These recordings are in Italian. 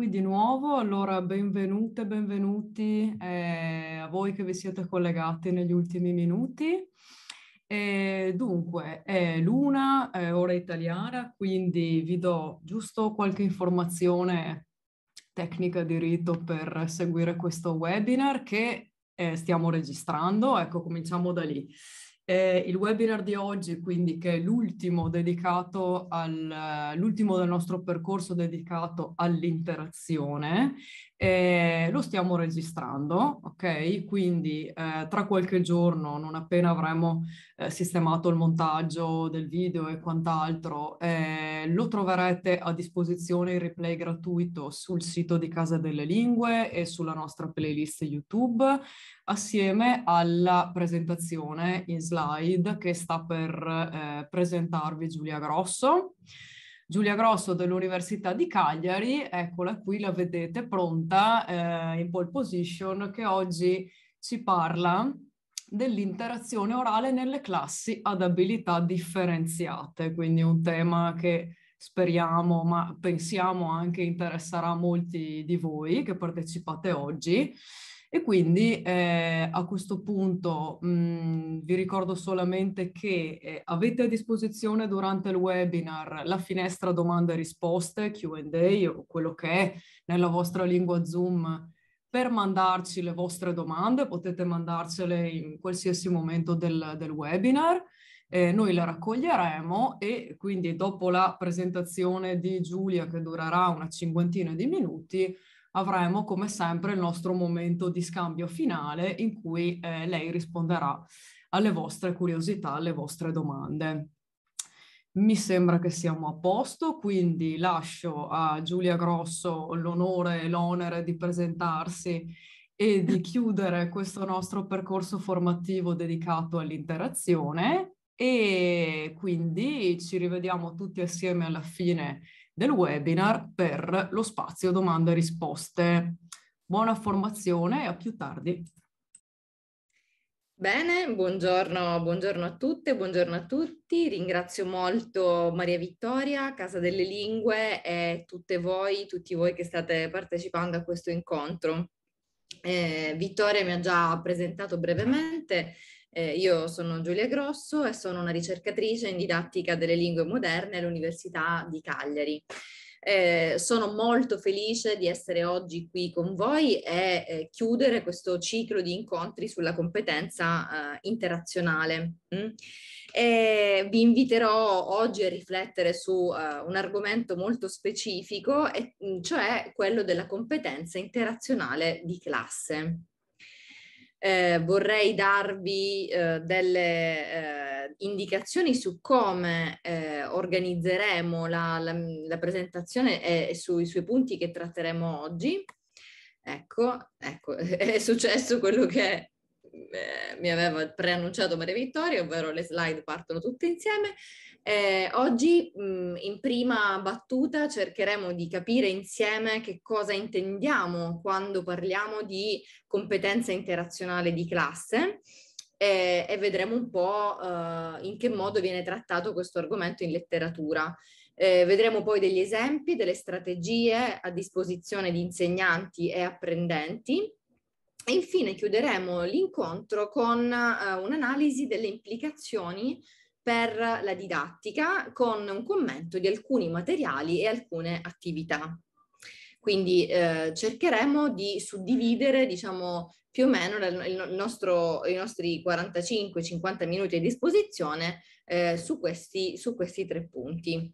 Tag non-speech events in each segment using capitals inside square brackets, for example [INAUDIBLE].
qui di nuovo, allora benvenute, benvenuti eh, a voi che vi siete collegati negli ultimi minuti. E dunque, è l'una, è ora italiana, quindi vi do giusto qualche informazione tecnica di rito per seguire questo webinar che eh, stiamo registrando, ecco cominciamo da lì. Eh, il webinar di oggi, quindi, che è l'ultimo dedicato al, l'ultimo del nostro percorso dedicato all'interazione, eh, lo stiamo registrando, ok? Quindi eh, tra qualche giorno, non appena avremo eh, sistemato il montaggio del video e quant'altro, eh, lo troverete a disposizione in replay gratuito sul sito di Casa delle Lingue e sulla nostra playlist YouTube, assieme alla presentazione in slide che sta per eh, presentarvi Giulia Grosso. Giulia Grosso dell'Università di Cagliari, eccola qui, la vedete pronta eh, in pole position che oggi ci parla dell'interazione orale nelle classi ad abilità differenziate, quindi un tema che speriamo, ma pensiamo anche interesserà molti di voi che partecipate oggi. E quindi eh, a questo punto mh, mm, vi ricordo solamente che eh, avete a disposizione durante il webinar la finestra domande e risposte, QA o quello che è nella vostra lingua Zoom per mandarci le vostre domande, potete mandarcele in qualsiasi momento del, del webinar. Eh, noi le raccoglieremo e quindi dopo la presentazione di Giulia che durerà una cinquantina di minuti avremo come sempre il nostro momento di scambio finale in cui eh, lei risponderà alle vostre curiosità, alle vostre domande. Mi sembra che siamo a posto, quindi lascio a Giulia Grosso l'onore e l'onere di presentarsi e di chiudere questo nostro percorso formativo dedicato all'interazione e quindi ci rivediamo tutti assieme alla fine del webinar per lo spazio domande e risposte. Buona formazione e a più tardi. Bene, buongiorno, buongiorno, a tutte, buongiorno a tutti. Ringrazio molto Maria Vittoria, Casa delle Lingue e tutte voi, tutti voi che state partecipando a questo incontro. Eh, Vittoria mi ha già presentato brevemente eh, io sono Giulia Grosso e sono una ricercatrice in didattica delle lingue moderne all'Università di Cagliari. Eh, sono molto felice di essere oggi qui con voi e eh, chiudere questo ciclo di incontri sulla competenza eh, interazionale. Mm. vi inviterò oggi a riflettere su eh, un argomento molto specifico, e, mm, cioè quello della competenza interazionale di classe eh, vorrei darvi eh, delle eh, indicazioni su come eh, organizzeremo la, la, la presentazione e, sui, sui punti che tratteremo oggi. Ecco, ecco, [LAUGHS] è successo quello che eh, mi aveva preannunciato Maria Vittoria, ovvero le slide partono tutte insieme. Eh, oggi mh, mm, in prima battuta cercheremo di capire insieme che cosa intendiamo quando parliamo di competenza interazionale di classe eh, e vedremo un po' eh, in che modo viene trattato questo argomento in letteratura. Eh, vedremo poi degli esempi, delle strategie a disposizione di insegnanti e apprendenti. E infine chiuderemo l'incontro con eh, un'analisi delle implicazioni per la didattica con un commento di alcuni materiali e alcune attività. Quindi eh, cercheremo di suddividere, diciamo, più o meno il nostro, i nostri 45-50 minuti a disposizione eh, su, questi, su questi tre punti.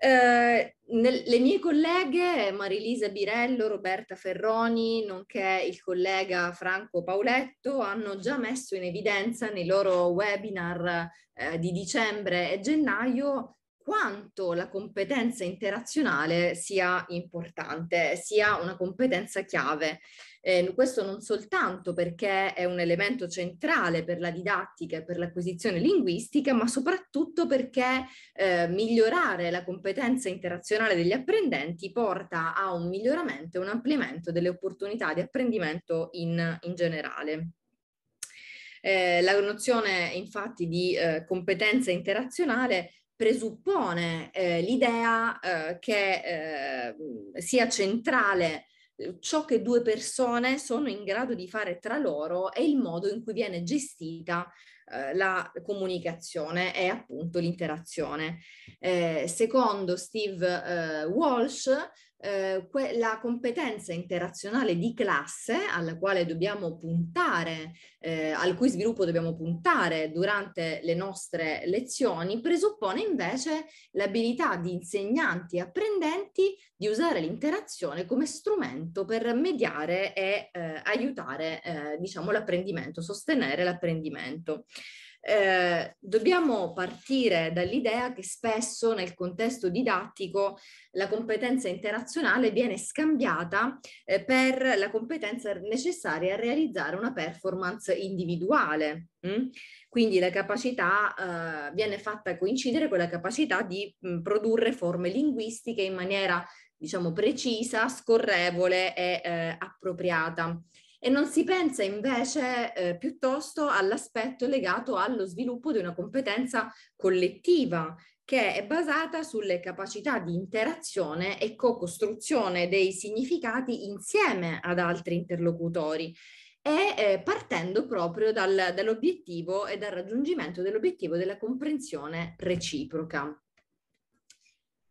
Ehm, nel, le mie colleghe Marilisa Birello, Roberta Ferroni, nonché il collega Franco Pauletto hanno già messo in evidenza nei loro webinar eh, di dicembre e gennaio quanto la competenza interazionale sia importante, sia una competenza chiave. Eh, questo non soltanto perché è un elemento centrale per la didattica e per l'acquisizione linguistica, ma soprattutto perché eh, migliorare la competenza interazionale degli apprendenti porta a un miglioramento e un ampliamento delle opportunità di apprendimento in, in generale. Eh, la nozione infatti di eh, competenza interazionale presuppone eh, l'idea eh, che eh, sia centrale eh, ciò che due persone sono in grado di fare tra loro e il modo in cui viene gestita eh, la comunicazione e appunto l'interazione. Eh, secondo Steve eh, Walsh, eh, que- la competenza interazionale di classe alla quale dobbiamo puntare, eh, al cui sviluppo dobbiamo puntare durante le nostre lezioni, presuppone invece l'abilità di insegnanti e apprendenti di usare l'interazione come strumento per mediare e eh, aiutare eh, diciamo, l'apprendimento, sostenere l'apprendimento. Eh, dobbiamo partire dall'idea che spesso nel contesto didattico la competenza interazionale viene scambiata eh, per la competenza necessaria a realizzare una performance individuale. Mh? Mm? Quindi la capacità eh, viene fatta coincidere con la capacità di mh, mm, produrre forme linguistiche in maniera diciamo precisa, scorrevole e eh, appropriata e non si pensa invece eh, piuttosto all'aspetto legato allo sviluppo di una competenza collettiva che è basata sulle capacità di interazione e co-costruzione dei significati insieme ad altri interlocutori e eh, partendo proprio dal, dall'obiettivo e dal raggiungimento dell'obiettivo della comprensione reciproca.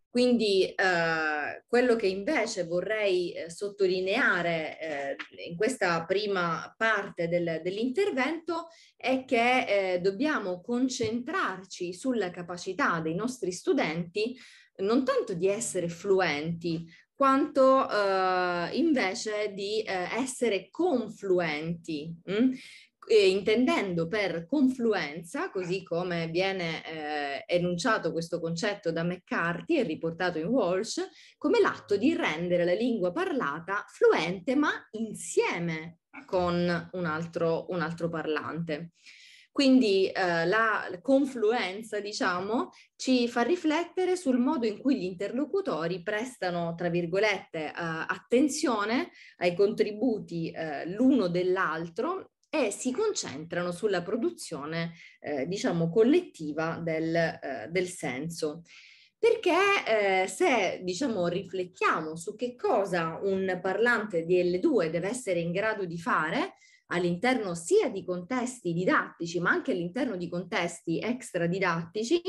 Quindi eh, quello che invece vorrei eh, sottolineare eh, in questa prima parte del, dell'intervento è che eh, dobbiamo concentrarci sulla capacità dei nostri studenti non tanto di essere fluenti, quanto eh, invece di eh, essere confluenti. Mh? Mm? eh, intendendo per confluenza, così come viene eh, enunciato questo concetto da McCarthy e riportato in Walsh, come l'atto di rendere la lingua parlata fluente ma insieme con un altro, un altro parlante. Quindi eh, la confluenza, diciamo, ci fa riflettere sul modo in cui gli interlocutori prestano, tra virgolette, eh, attenzione ai contributi eh, l'uno dell'altro e si concentrano sulla produzione, eh, diciamo, collettiva del, eh, del senso. Perché eh, se diciamo riflettiamo su che cosa un parlante di L2 deve essere in grado di fare all'interno sia di contesti didattici ma anche all'interno di contesti extradidattici,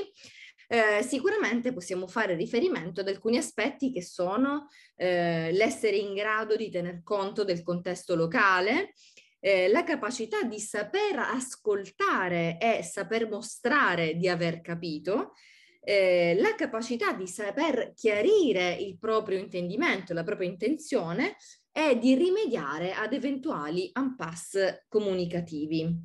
eh, sicuramente possiamo fare riferimento ad alcuni aspetti che sono eh, l'essere in grado di tener conto del contesto locale, eh, la capacità di saper ascoltare e saper mostrare di aver capito, eh, la capacità di saper chiarire il proprio intendimento, la propria intenzione e di rimediare ad eventuali unpass comunicativi.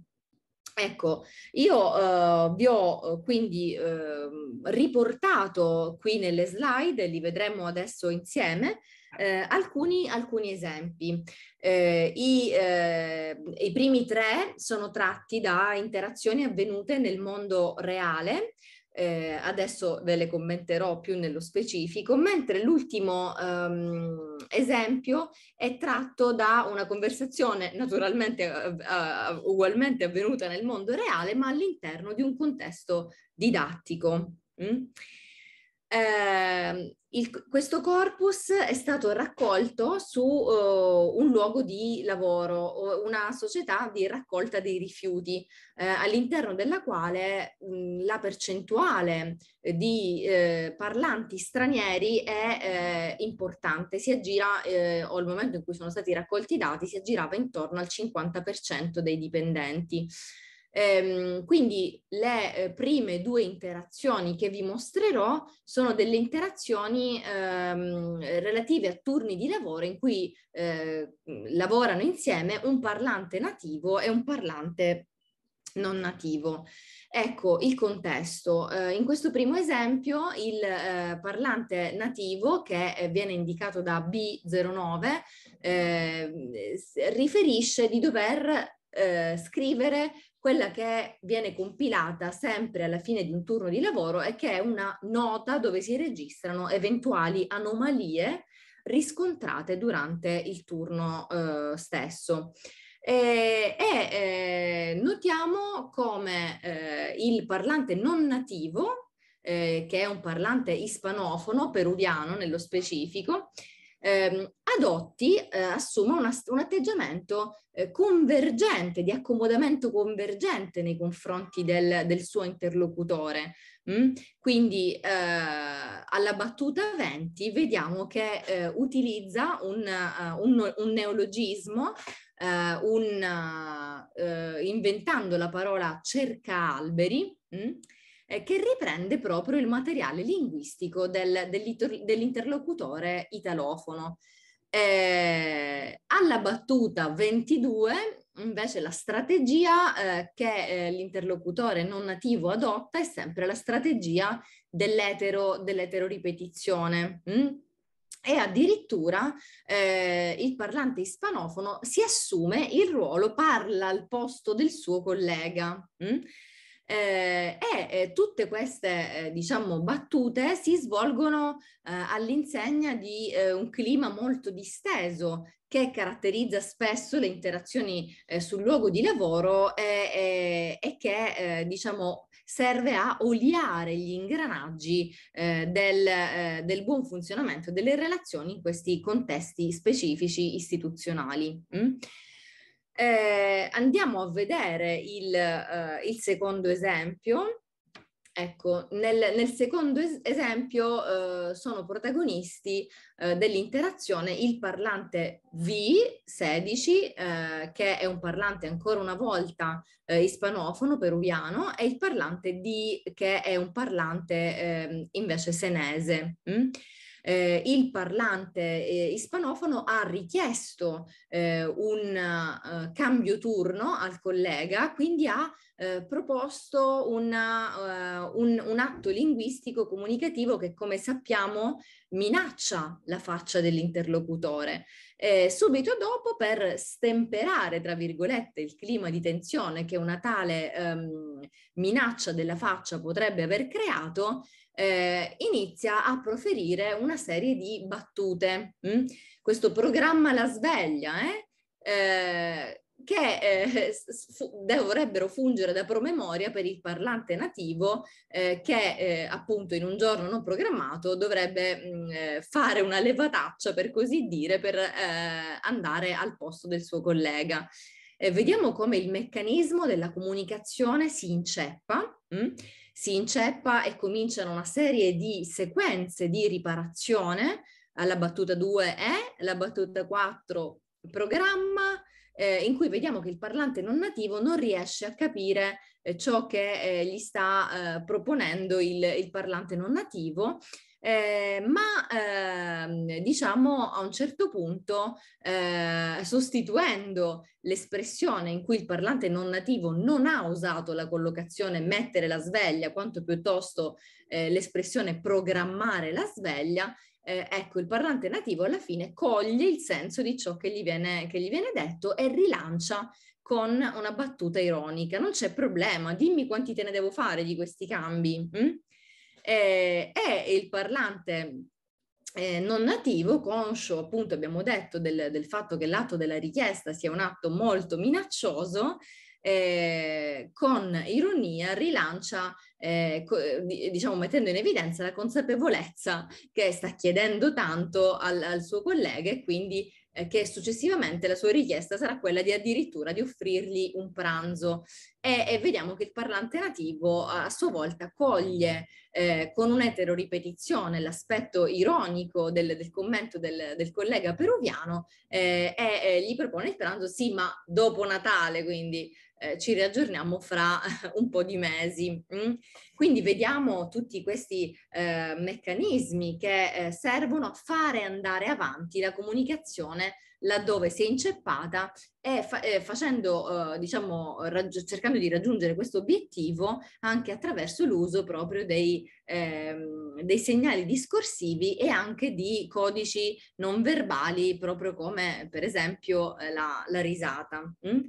Ecco, io eh, vi ho eh, quindi eh, riportato qui nelle slide, li vedremo adesso insieme, eh, alcuni, alcuni, esempi. Eh, i, eh, I primi tre sono tratti da interazioni avvenute nel mondo reale, eh, adesso ve le commenterò più nello specifico, mentre l'ultimo ehm, esempio è tratto da una conversazione naturalmente eh, eh ugualmente avvenuta nel mondo reale, ma all'interno di un contesto didattico. Mm? Eh, il, questo corpus è stato raccolto su uh, un luogo di lavoro, una società di raccolta dei rifiuti, eh, all'interno della quale mh, mm, la percentuale eh, di eh, parlanti stranieri è eh, importante, si aggira, eh, o al momento in cui sono stati raccolti i dati, si aggirava intorno al 50% dei dipendenti. Ehm, quindi le eh, prime due interazioni che vi mostrerò sono delle interazioni ehm, relative a turni di lavoro in cui eh, lavorano insieme un parlante nativo e un parlante non nativo. Ecco il contesto. Eh, in questo primo esempio il eh, parlante nativo che eh, viene indicato da B09 eh, riferisce di dover eh, scrivere quella che viene compilata sempre alla fine di un turno di lavoro e che è una nota dove si registrano eventuali anomalie riscontrate durante il turno eh, stesso. E, e eh, notiamo come eh, il parlante non nativo eh, che è un parlante ispanofono, peruviano nello specifico, eh, adotti, eh, assuma una, un atteggiamento eh, convergente, di accomodamento convergente nei confronti del, del suo interlocutore. Mm? Quindi eh, alla battuta 20 vediamo che eh, utilizza un, uh, un, un neologismo Uh, un, uh, inventando la parola cerca alberi mh, mm? eh, che riprende proprio il materiale linguistico del, dell'interlocutore italofono. Eh, alla battuta 22 invece la strategia eh, che eh, l'interlocutore non nativo adotta è sempre la strategia dell'etero, dell'eteroripetizione. Mm? E addirittura eh, il parlante ispanofono si assume il ruolo, parla al posto del suo collega. Mm? Eh, e tutte queste, eh, diciamo, battute si svolgono eh, all'insegna di eh, un clima molto disteso che caratterizza spesso le interazioni sul luogo di lavoro e, e, e che, diciamo, serve a oliare gli ingranaggi eh, del, eh, del, buon funzionamento delle relazioni in questi contesti specifici istituzionali. Mm? Eh, andiamo a vedere il, eh, il secondo esempio. Ecco, nel, nel secondo es- esempio eh, sono protagonisti eh, dell'interazione il parlante V16, eh, che è un parlante ancora una volta eh, ispanofono peruviano, e il parlante D, che è un parlante ehm, invece senese. Mm? eh, il parlante eh, ispanofono ha richiesto eh, un eh, cambio turno al collega, quindi ha eh, proposto una, eh, un, un atto linguistico comunicativo che, come sappiamo, minaccia la faccia dell'interlocutore. Eh, subito dopo, per stemperare, tra virgolette, il clima di tensione che una tale ehm, minaccia della faccia potrebbe aver creato, eh, inizia a proferire una serie di battute. Mh? Mm? Questo programma La Sveglia, eh? Eh, che eh, fu- dovrebbero fungere da promemoria per il parlante nativo eh, che eh, appunto in un giorno non programmato dovrebbe mh, mm, eh, fare una levataccia per così dire per eh, andare al posto del suo collega. Eh, vediamo come il meccanismo della comunicazione si inceppa. Mh? Mm? si inceppa e cominciano una serie di sequenze di riparazione. Alla battuta 2 e la battuta 4 programma, eh, in cui vediamo che il parlante non nativo non riesce a capire eh, ciò che eh, gli sta eh, proponendo il, il, parlante non nativo eh, ma eh, diciamo a un certo punto eh, sostituendo l'espressione in cui il parlante non nativo non ha usato la collocazione mettere la sveglia, quanto piuttosto eh, l'espressione programmare la sveglia, eh, ecco, il parlante nativo alla fine coglie il senso di ciò che gli, viene, che gli viene detto e rilancia con una battuta ironica. Non c'è problema, dimmi quanti te ne devo fare di questi cambi. Hm? eh, è il parlante eh, non nativo, conscio appunto abbiamo detto del, del, fatto che l'atto della richiesta sia un atto molto minaccioso, eh, con ironia rilancia, eh, co- diciamo mettendo in evidenza la consapevolezza che sta chiedendo tanto al, al suo collega e quindi eh, che successivamente la sua richiesta sarà quella di addirittura di offrirgli un pranzo e, e vediamo che il parlante nativo a sua volta coglie eh, con un'etero ripetizione l'aspetto ironico del, del commento del, del, collega peruviano eh, e, e eh, gli propone il pranzo sì ma dopo Natale quindi eh, ci riaggiorniamo fra [LAUGHS] un po' di mesi. Mm? Quindi vediamo tutti questi eh, meccanismi che eh, servono a fare andare avanti la comunicazione laddove si è inceppata e fa- eh, facendo, eh, diciamo, raggi- cercando di raggiungere questo obiettivo anche attraverso l'uso proprio dei, ehm, dei segnali discorsivi e anche di codici non verbali, proprio come per esempio eh, la, la risata. Mm?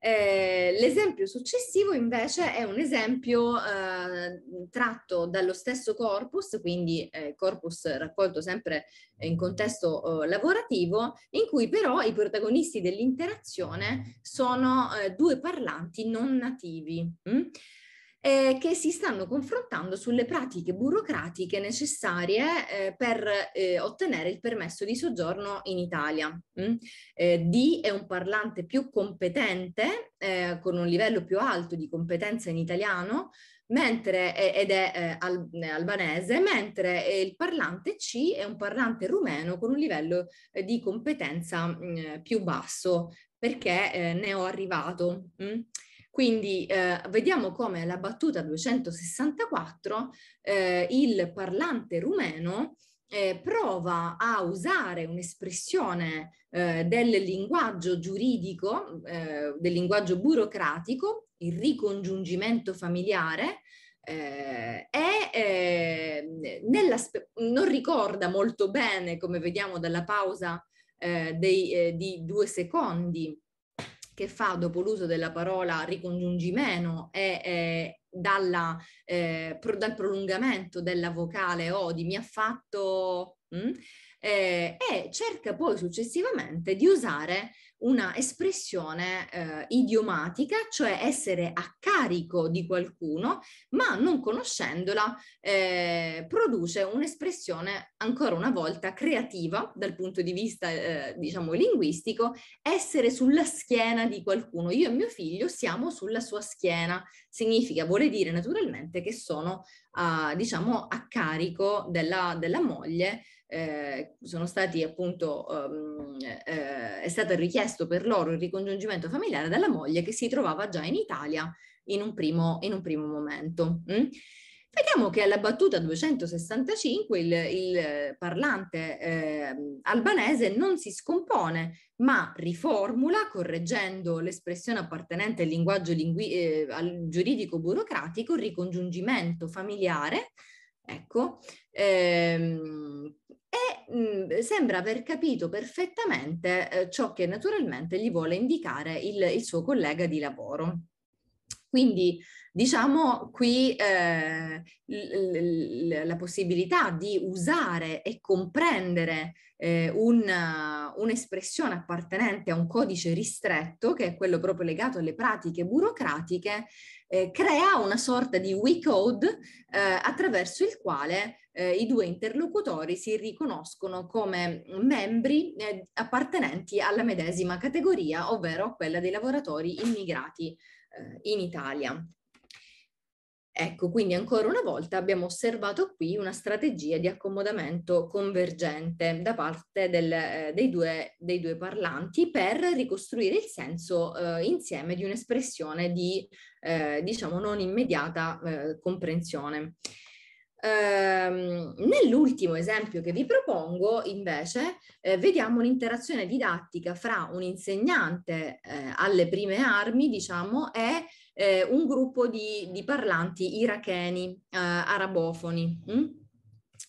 Eh, l'esempio successivo invece è un esempio eh, tratto dallo stesso corpus, quindi eh, corpus raccolto sempre in contesto eh, lavorativo, in cui però i protagonisti dell'interazione sono eh, due parlanti non nativi. Mm? eh, che si stanno confrontando sulle pratiche burocratiche necessarie eh, per eh, ottenere il permesso di soggiorno in Italia. Mm? Eh, D è un parlante più competente, eh, con un livello più alto di competenza in italiano, mentre, ed è eh, al, albanese, mentre il parlante C è un parlante rumeno con un livello di competenza mh, mm, più basso, perché ne neoarrivato. Mm? Quindi eh, vediamo come alla battuta 264 eh, il parlante rumeno eh, prova a usare un'espressione eh, del linguaggio giuridico, eh, del linguaggio burocratico, il ricongiungimento familiare, eh, e eh, non ricorda molto bene, come vediamo dalla pausa eh, dei, eh, di due secondi, che fa dopo l'uso della parola ricongiungimeno e eh, dalla, eh, pro, dal prolungamento della vocale O oh, di mi ha fatto... Mh? Mm? eh, e cerca poi successivamente di usare una espressione eh, idiomatica, cioè essere a carico di qualcuno, ma non conoscendola eh, produce un'espressione ancora una volta creativa dal punto di vista eh, diciamo linguistico, essere sulla schiena di qualcuno. Io e mio figlio siamo sulla sua schiena, significa vuole dire naturalmente che sono ah, diciamo a carico della, della moglie eh, sono stati appunto, um, eh, è stato richiesto per loro il ricongiungimento familiare dalla moglie che si trovava già in Italia in un primo, in un primo momento. Mm? Vediamo che alla battuta 265 il, il parlante eh, albanese non si scompone, ma riformula, correggendo l'espressione appartenente al linguaggio lingui- eh, al giuridico burocratico, ricongiungimento familiare, ecco, ehm, e mh, mhmm, sembra aver capito perfettamente eh, ciò che naturalmente gli vuole indicare il, il suo collega di lavoro. Quindi diciamo qui eh, la possibilità di usare e comprendere eh, un, un'espressione appartenente a un codice ristretto, che è quello proprio legato alle pratiche burocratiche, eh, crea una sorta di WeCode eh, attraverso il quale eh, i due interlocutori si riconoscono come membri eh, appartenenti alla medesima categoria, ovvero quella dei lavoratori immigrati eh, in Italia. Ecco, quindi ancora una volta abbiamo osservato qui una strategia di accomodamento convergente da parte del, eh, dei, due, dei, due, parlanti per ricostruire il senso eh, insieme di un'espressione di, eh, diciamo, non immediata eh, comprensione. Ehm, nell'ultimo esempio che vi propongo, invece, eh, vediamo un'interazione didattica fra un insegnante eh, alle prime armi, diciamo, e eh, un gruppo di, di parlanti iracheni, eh, arabofoni. Mh? Mm?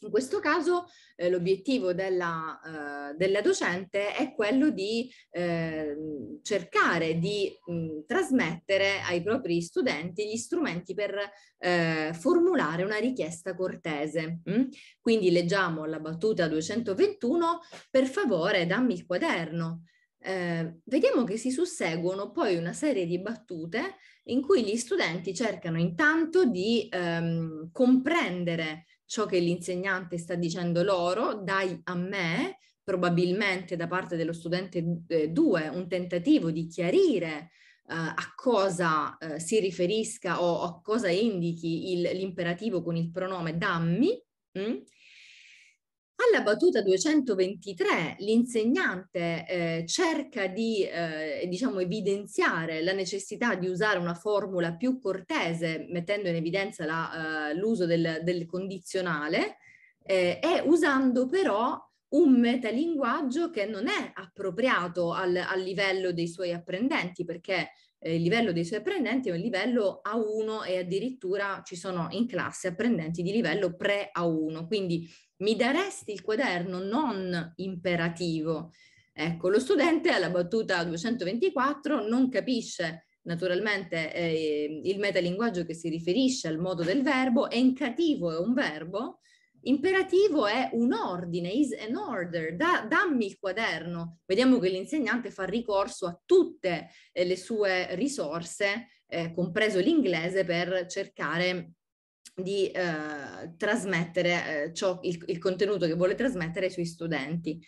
In questo caso eh, l'obiettivo della, eh, della, docente è quello di eh, cercare di mh, mm, trasmettere ai propri studenti gli strumenti per eh, formulare una richiesta cortese. Mm? Quindi leggiamo la battuta 221, per favore dammi il quaderno. Eh, vediamo che si susseguono poi una serie di battute in cui gli studenti cercano intanto di ehm, comprendere ciò che l'insegnante sta dicendo loro, dai a me, probabilmente da parte dello studente 2, eh, un tentativo di chiarire eh, a cosa eh, si riferisca o a cosa indichi il, l'imperativo con il pronome dammi. Mh? Mm? Alla battuta 223 l'insegnante eh, cerca di eh, diciamo, evidenziare la necessità di usare una formula più cortese, mettendo in evidenza la, eh, l'uso del, del condizionale eh, e usando però un metalinguaggio che non è appropriato al, al livello dei suoi apprendenti, perché eh, il livello dei suoi apprendenti è un livello A1 e addirittura ci sono in classe apprendenti di livello pre-A1. Quindi mi daresti il quaderno non imperativo. Ecco, lo studente alla battuta 224 non capisce naturalmente eh, il metalinguaggio che si riferisce al modo del verbo, è incativo, è un verbo, Imperativo è un ordine, is an order, da, dammi il quaderno. Vediamo che l'insegnante fa ricorso a tutte eh, le sue risorse, eh, compreso l'inglese, per cercare di eh, trasmettere eh, ciò, il, il contenuto che vuole trasmettere ai suoi studenti.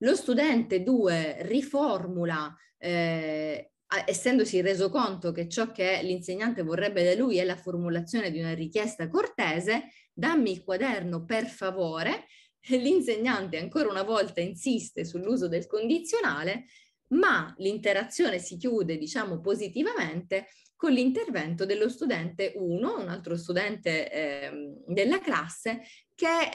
Lo studente 2 riformula eh, essendosi reso conto che ciò che l'insegnante vorrebbe da lui è la formulazione di una richiesta cortese, dammi il quaderno per favore, [LAUGHS] l'insegnante ancora una volta insiste sull'uso del condizionale, ma l'interazione si chiude, diciamo, positivamente con l'intervento dello studente 1, un altro studente eh, della classe, che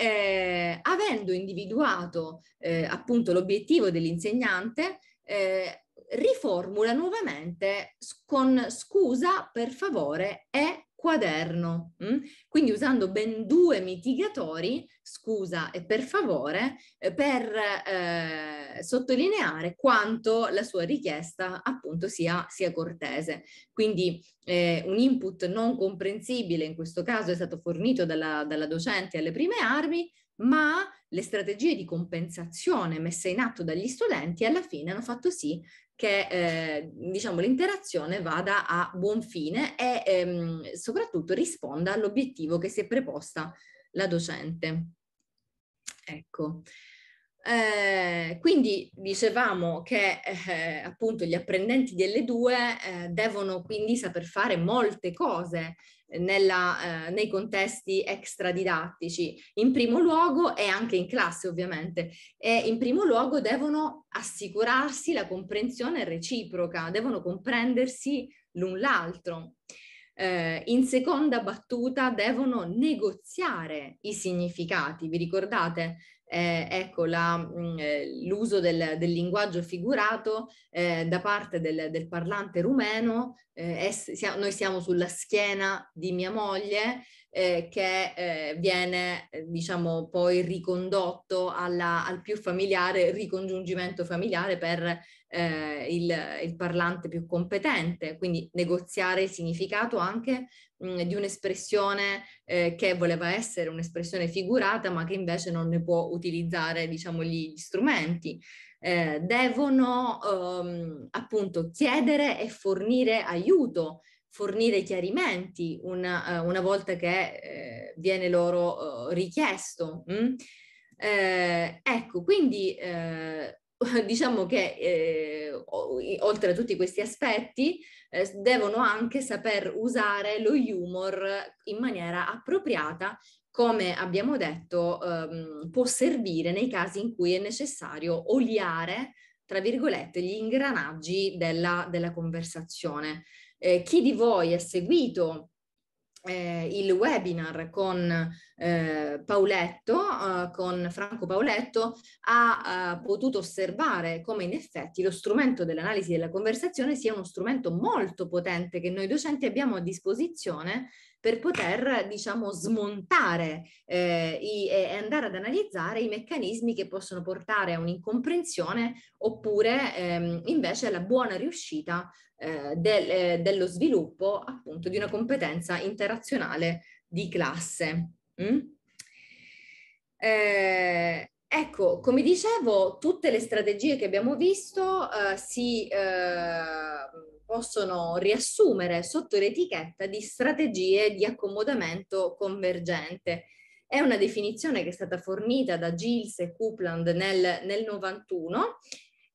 eh, avendo individuato eh, appunto l'obiettivo dell'insegnante, eh, riformula nuovamente con scusa, per favore, e quaderno. Mh? Mm? Quindi usando ben due mitigatori, scusa e per favore, eh, per eh, sottolineare quanto la sua richiesta appunto sia, sia cortese. Quindi eh, un input non comprensibile in questo caso è stato fornito dalla, dalla docente alle prime armi, ma le strategie di compensazione messe in atto dagli studenti alla fine hanno fatto sì che eh, diciamo, l'interazione vada a buon fine e ehm, soprattutto risponda all'obiettivo che si è preposta la docente. Ecco. Eh, quindi dicevamo che eh, appunto gli apprendenti delle due eh, devono quindi saper fare molte cose nella, eh, nei contesti extradidattici, in primo luogo e anche in classe ovviamente, e in primo luogo devono assicurarsi la comprensione reciproca, devono comprendersi l'un l'altro. Eh, in seconda battuta devono negoziare i significati. Vi ricordate eh, ecco mm, eh, l'uso del, del, linguaggio figurato eh, da parte del, del parlante rumeno, eh, es, siamo, noi siamo sulla schiena di mia moglie eh, che eh, viene diciamo poi ricondotto alla, al più familiare ricongiungimento familiare per il, il parlante più competente, quindi negoziare il significato anche di un'espressione eh, che voleva essere un'espressione figurata, ma che invece non ne può utilizzare, diciamo, gli, strumenti. Eh, devono ehm, appunto chiedere e fornire aiuto, fornire chiarimenti una, eh, una volta che eh, viene loro eh, richiesto. Mm? Eh, ecco, quindi eh, [LAUGHS] diciamo che eh, oltre a tutti questi aspetti eh, devono anche saper usare lo humor in maniera appropriata come abbiamo detto ehm, può servire nei casi in cui è necessario oliare tra virgolette gli ingranaggi della, della conversazione eh, chi di voi ha seguito eh, il webinar con eh, Pauletto, eh, con Franco Pauletto, ha eh, potuto osservare come in effetti lo strumento dell'analisi della conversazione sia uno strumento molto potente che noi docenti abbiamo a disposizione per poter, diciamo, smontare eh, i, e andare ad analizzare i meccanismi che possono portare a un'incomprensione oppure ehm, invece alla buona riuscita eh, del, eh, dello sviluppo appunto di una competenza interazionale di classe. Mm? Eh, ecco, come dicevo, tutte le strategie che abbiamo visto eh, si eh, possono riassumere sotto l'etichetta di strategie di accomodamento convergente. È una definizione che è stata fornita da Gilles e Coupland nel, nel 91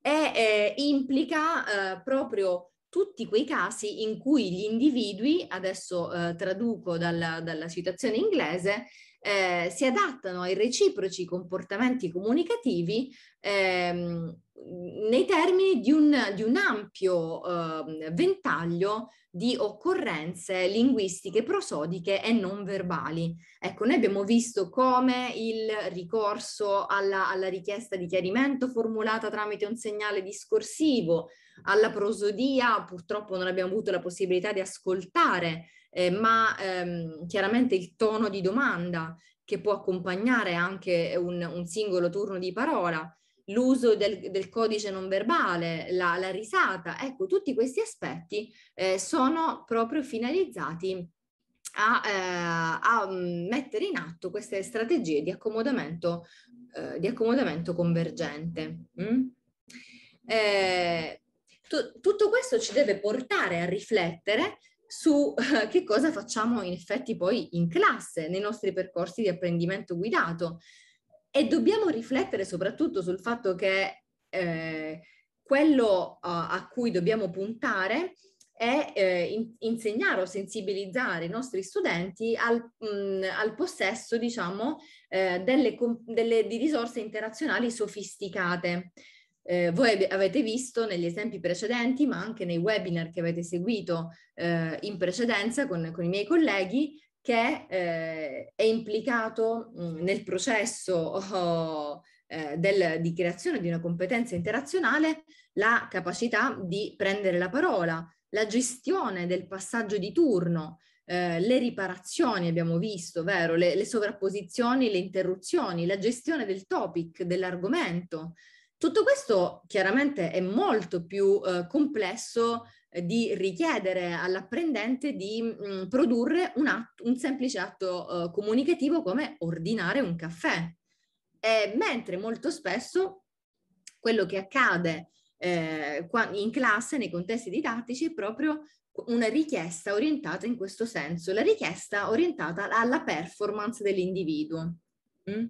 e eh, implica eh, proprio tutti quei casi in cui gli individui, adesso eh, traduco dalla, dalla, citazione inglese, eh, si adattano ai reciproci comportamenti comunicativi ehm, nei termini di un, di un ampio eh, ventaglio di occorrenze linguistiche, prosodiche e non verbali. Ecco, noi abbiamo visto come il ricorso alla, alla richiesta di chiarimento formulata tramite un segnale discorsivo, alla prosodia, purtroppo non abbiamo avuto la possibilità di ascoltare, eh, ma ehm, chiaramente il tono di domanda che può accompagnare anche un, un singolo turno di parola l'uso del, del, codice non verbale, la, la, risata, ecco, tutti questi aspetti eh, sono proprio finalizzati a, eh, a, mm, mettere in atto queste strategie di accomodamento, eh, di accomodamento convergente. Mm? Eh, T- tutto questo ci deve portare a riflettere su eh, che cosa facciamo in effetti poi in classe, nei nostri percorsi di apprendimento guidato e dobbiamo riflettere soprattutto sul fatto che eh, quello a, a cui dobbiamo puntare è eh, in, insegnare o sensibilizzare i nostri studenti al, mh, mm, al possesso, diciamo, eh, delle, delle, di risorse interazionali sofisticate. Eh, voi avete visto negli esempi precedenti, ma anche nei webinar che avete seguito eh, in precedenza con, con i miei colleghi, che eh, è implicato mh, mm, nel processo oh, eh, del, di creazione di una competenza interazionale la capacità di prendere la parola, la gestione del passaggio di turno, eh, le riparazioni abbiamo visto, vero? Le, le, sovrapposizioni, le interruzioni, la gestione del topic, dell'argomento. Tutto questo chiaramente è molto più eh, complesso eh, di richiedere all'apprendente di mh, mm, produrre un, atto, un, semplice atto uh, comunicativo come ordinare un caffè. E mentre molto spesso quello che accade eh, in classe, nei contesti didattici, è proprio una richiesta orientata in questo senso, la richiesta orientata alla performance dell'individuo. Mm?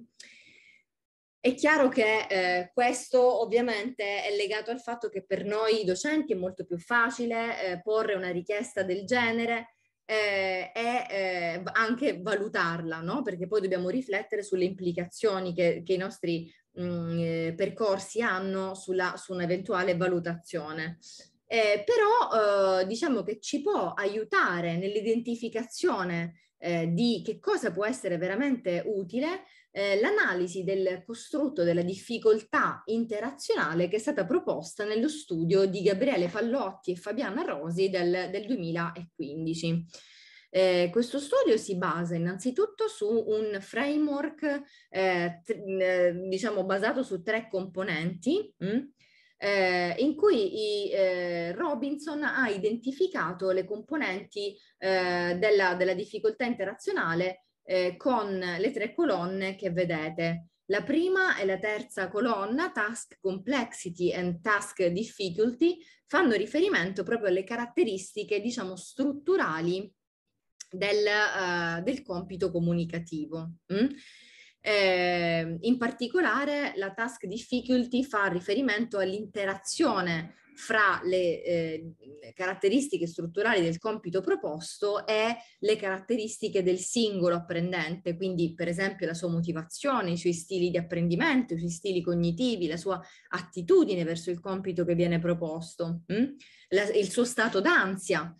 È chiaro che eh, questo ovviamente è legato al fatto che per noi docenti è molto più facile eh, porre una richiesta del genere eh, e eh, anche valutarla, no? perché poi dobbiamo riflettere sulle implicazioni che, che i nostri mh, mm, eh, percorsi hanno sulla, su un'eventuale valutazione. Eh, però diciamo che ci può aiutare nell'identificazione di che cosa può essere veramente utile eh, l'analisi del costrutto della difficoltà interazionale che è stata proposta nello studio di Gabriele Pallotti e Fabiana Rosi del, del 2015. Eh, questo studio si basa innanzitutto su un framework eh, t- mm, eh, diciamo basato su tre componenti mh, mm, eh, in cui i, eh, Robinson ha identificato le componenti della, della difficoltà interazionale eh, con le tre colonne che vedete. La prima e la terza colonna, Task Complexity and Task Difficulty, fanno riferimento proprio alle caratteristiche, diciamo, strutturali del, uh, del compito comunicativo. Mm? Eh, in particolare la task difficulty fa riferimento all'interazione fra le eh, caratteristiche strutturali del compito proposto e le caratteristiche del singolo apprendente, quindi per esempio la sua motivazione, i suoi stili di apprendimento, i suoi stili cognitivi, la sua attitudine verso il compito che viene proposto, mh? Mm? La, il suo stato d'ansia.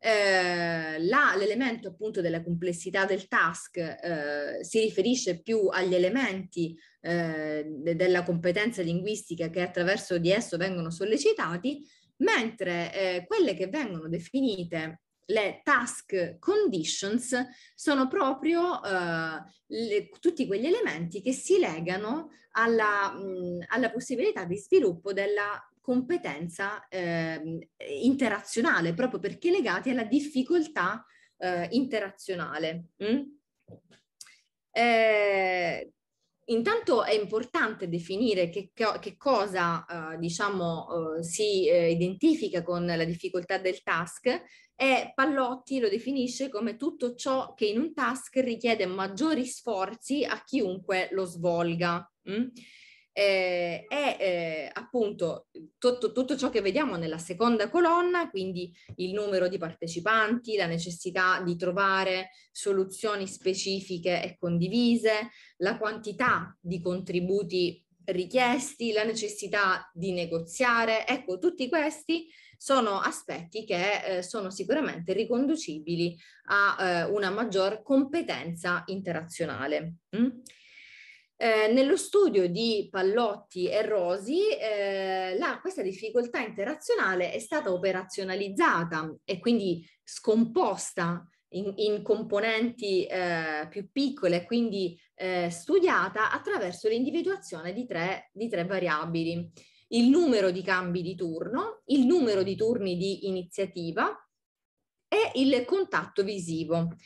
Eh, là l'elemento appunto della complessità del task eh, si riferisce più agli elementi eh, de- della competenza linguistica che attraverso di esso vengono sollecitati, mentre eh, quelle che vengono definite le task conditions sono proprio eh, le, tutti quegli elementi che si legano alla, mh, alla possibilità di sviluppo della competenza eh, interazionale, proprio perché legati alla difficoltà eh, interazionale. Mm? Eh, intanto è importante definire che, co che cosa eh, diciamo, eh, si eh, identifica con la difficoltà del task e Pallotti lo definisce come tutto ciò che in un task richiede maggiori sforzi a chiunque lo svolga. Mm? eh, è eh, appunto tutto, tutto, ciò che vediamo nella seconda colonna, quindi il numero di partecipanti, la necessità di trovare soluzioni specifiche e condivise, la quantità di contributi richiesti, la necessità di negoziare. Ecco, tutti questi sono aspetti che eh, sono sicuramente riconducibili a eh, una maggior competenza interazionale. Mm? Eh, nello studio di Pallotti e Rosi eh, la, questa difficoltà interazionale è stata operazionalizzata e quindi scomposta in, in componenti eh, più piccole, quindi eh, studiata attraverso l'individuazione di tre, di tre variabili. Il numero di cambi di turno, il numero di turni di iniziativa e il contatto visivo.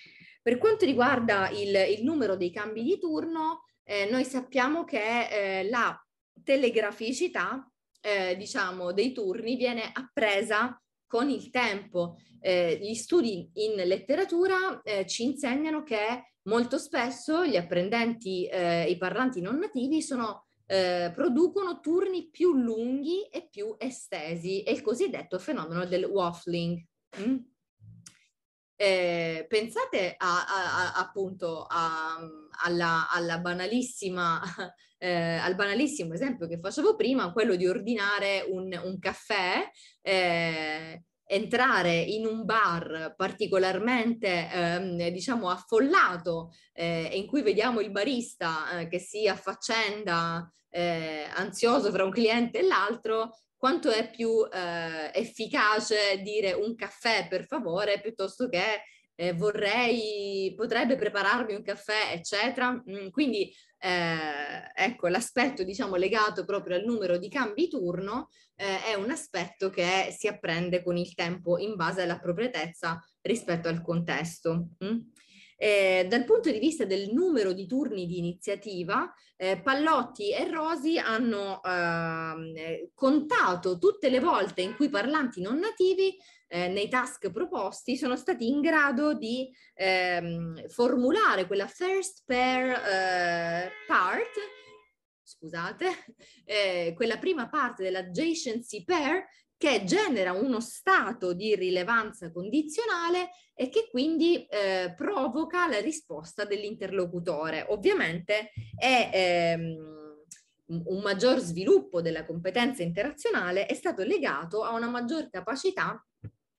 Per quanto riguarda il, il numero dei cambi di turno, eh, noi sappiamo che eh, la telegraficità, eh, diciamo, dei turni viene appresa con il tempo. Eh, gli studi in letteratura eh, ci insegnano che molto spesso gli apprendenti, eh, i parlanti non nativi, sono, producono turni più lunghi e più estesi, è il cosiddetto fenomeno del waffling. Mm? eh, pensate a, a, a, appunto alla, alla banalissima, [LAUGHS] eh, al banalissimo esempio che facevo prima, quello di ordinare un, un caffè. Eh, entrare in un bar particolarmente ehm, diciamo affollato eh, in cui vediamo il barista eh, che si affaccenda eh, ansioso fra un cliente e l'altro quanto è più eh, efficace dire un caffè per favore piuttosto che eh, vorrei, potrebbe prepararmi un caffè, eccetera. Mm, quindi eh, ecco, l'aspetto diciamo legato proprio al numero di cambi turno eh, è un aspetto che si apprende con il tempo in base all'appropriatezza rispetto al contesto. Mm? Eh, dal punto di vista del numero di turni di iniziativa, eh, Pallotti e Rosi hanno eh, contato tutte le volte in cui parlanti non nativi eh, nei task proposti sono stati in grado di ehm, formulare quella first pair eh, part scusate, [LAUGHS] eh, quella prima parte dell'adjacency pair che genera uno stato di rilevanza condizionale e che quindi eh, provoca la risposta dell'interlocutore. Ovviamente è ehm, un maggior sviluppo della competenza interazionale è stato legato a una maggior capacità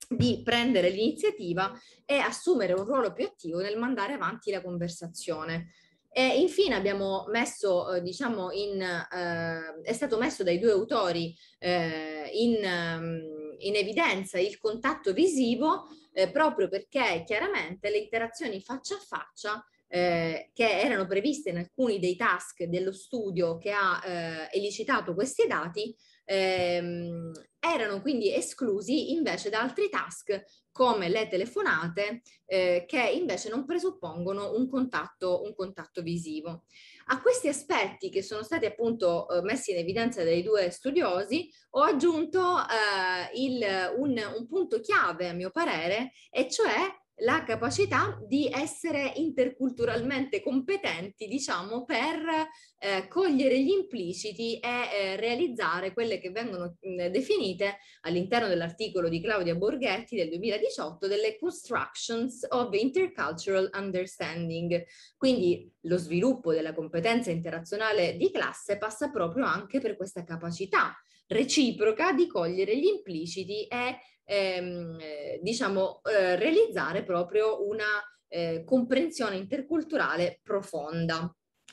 di prendere l'iniziativa e assumere un ruolo più attivo nel mandare avanti la conversazione. E infine abbiamo messo, eh, diciamo, in, eh, è stato messo dai due autori eh, in, ehm, in, evidenza il contatto visivo eh, proprio perché chiaramente le interazioni faccia a faccia eh, che erano previste in alcuni dei task dello studio che ha eh, elicitato questi dati ehm, erano quindi esclusi invece da altri task come le telefonate eh, che invece non presuppongono un contatto, un contatto visivo. A questi aspetti che sono stati appunto eh, messi in evidenza dai due studiosi ho aggiunto eh, il, un, un punto chiave a mio parere e cioè la capacità di essere interculturalmente competenti, diciamo, per eh, cogliere gli impliciti e eh, realizzare quelle che vengono mh, definite all'interno dell'articolo di Claudia Borghetti del 2018 delle constructions of intercultural understanding. Quindi lo sviluppo della competenza interazionale di classe passa proprio anche per questa capacità reciproca di cogliere gli impliciti e ehm, eh, diciamo, eh, realizzare proprio una eh, comprensione interculturale profonda.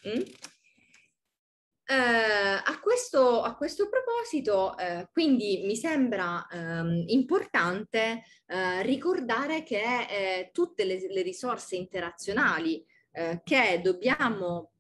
Mm? Eh, a, questo, a, questo, proposito, eh, quindi mi sembra ehm, importante eh, ricordare che eh, tutte le, le, risorse interazionali eh, che dobbiamo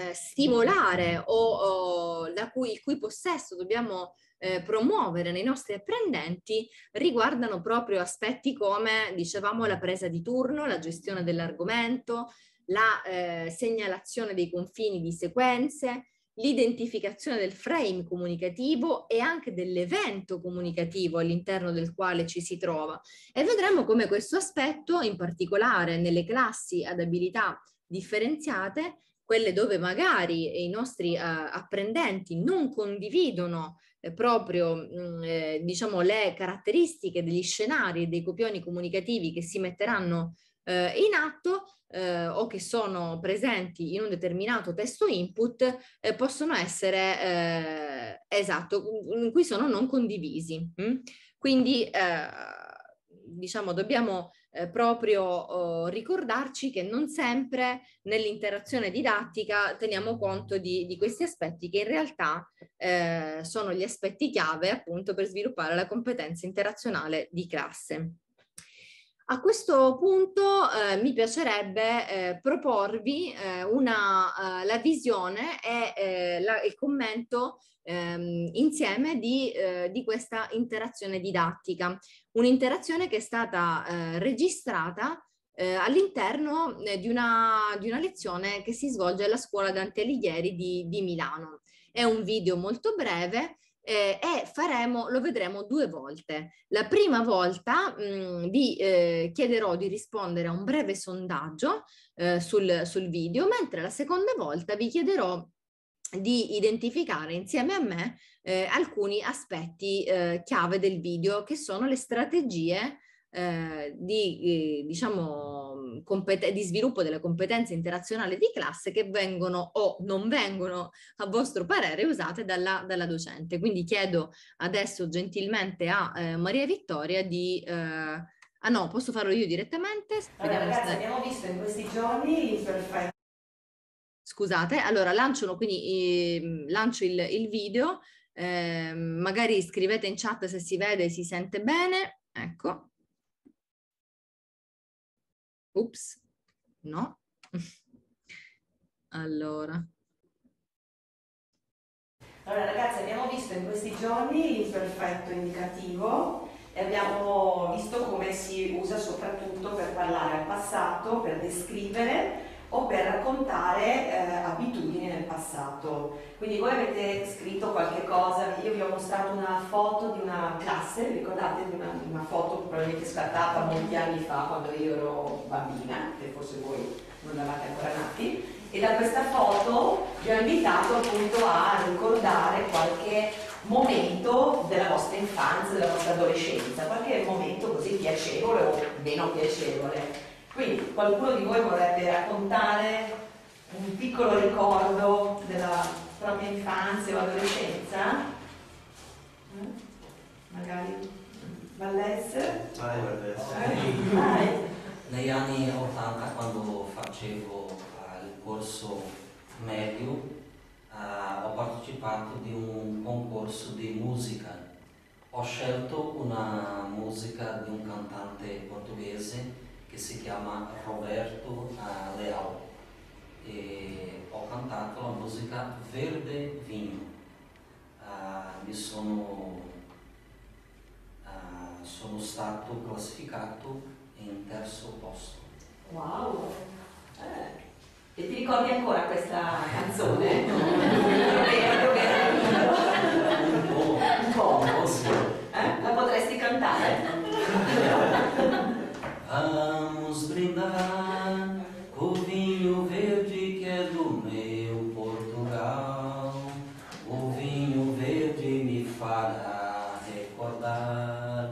eh, stimolare o, o la cui, il cui possesso dobbiamo eh, promuovere nei nostri apprendenti riguardano proprio aspetti come, dicevamo, la presa di turno, la gestione dell'argomento, la eh, segnalazione dei confini di sequenze, l'identificazione del frame comunicativo e anche dell'evento comunicativo all'interno del quale ci si trova. E vedremo come questo aspetto, in particolare nelle classi ad abilità differenziate, quelle dove magari eh, i nostri eh, apprendenti non condividono eh, proprio mm, eh, diciamo, le caratteristiche degli scenari e dei copioni comunicativi che si metteranno eh, in atto eh, o che sono presenti in un determinato testo input possono essere esatto, in cui sono non condivisi. Mh? Mm? Quindi diciamo dobbiamo eh, proprio eh, ricordarci che non sempre nell'interazione didattica teniamo conto di, di questi aspetti che in realtà eh, sono gli aspetti chiave appunto per sviluppare la competenza interazionale di classe. A questo punto eh, mi piacerebbe eh, proporvi eh, una, eh, la visione e eh, la, il commento ehm, insieme di, eh, di, questa interazione didattica, un'interazione che è stata registrata all'interno di una, di, una, lezione che si svolge alla scuola Dante Alighieri di, di Milano. È un video molto breve eh, e faremo, lo vedremo due volte. La prima volta mh, mm, vi eh, chiederò di rispondere a un breve sondaggio eh, sul, sul video, mentre la seconda volta vi chiederò di identificare insieme a me eh, alcuni aspetti eh, chiave del video che sono le strategie eh, di, eh, diciamo, mm, compet- di sviluppo delle competenze interazionali di classe che vengono o non vengono, a vostro parere, usate dalla, dalla docente. Quindi chiedo adesso gentilmente a eh, Maria Vittoria di... Eh, ah no, posso farlo io direttamente? Allora, ragazzi, abbiamo visto in questi giorni l'imperfetto. Scusate, allora lancio, quindi, ehm, lancio il, il, video, ehm, magari scrivete in chat se si vede si sente bene, ecco. Ups, no. [LAUGHS] Allora. Allora ragazzi abbiamo visto in questi giorni l'imperfetto indicativo e abbiamo visto come si usa soprattutto per parlare al passato, per descrivere o per raccontare eh, abitudini nel passato. Quindi voi avete scritto qualche cosa, io vi ho mostrato una foto di una classe, ricordate di una, una foto probabilmente scattata molti anni fa quando io ero bambina, che forse voi non eravate ancora nati, e da questa foto vi ho invitato appunto a ricordare qualche momento della vostra infanzia, della vostra adolescenza, qualche momento così piacevole o meno piacevole. Quindi qualcuno di voi vorrebbe raccontare un piccolo ricordo della propria infanzia o adolescenza? Eh? Magari Vallesse? Vai Vallesse. Negli anni 80 quando facevo uh, il corso medio uh, ho partecipato di un concorso di musica. Ho scelto una musica di un cantante portoghese che si chiama Roberto uh, eh, Leal. E ho cantato la musica Verde Vino. Uh, mi sono, uh, sono stato classificato in terzo posto. Wow! Eh. E ti ricordi ancora questa canzone? [LAUGHS] Un po'. Un po'. La potresti cantare? [LAUGHS] Vamos brindar o vinho verde que é do meu Portugal. O vinho verde me fará recordar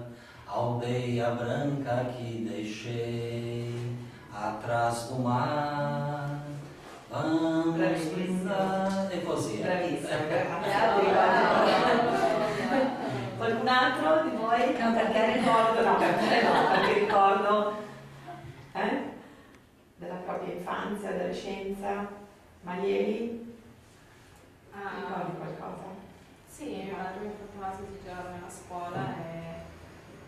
a aldeia branca que deixei atrás do mar. Vamos Bravíssimo. brindar. É cozinha. Bravíssimo. Col un altro di voi? No, perché ricordo, no, perché no, perché Ma ieri ah, ricordi qualcosa? Sì, l'abbiamo fatto una giorni alla scuola ah. e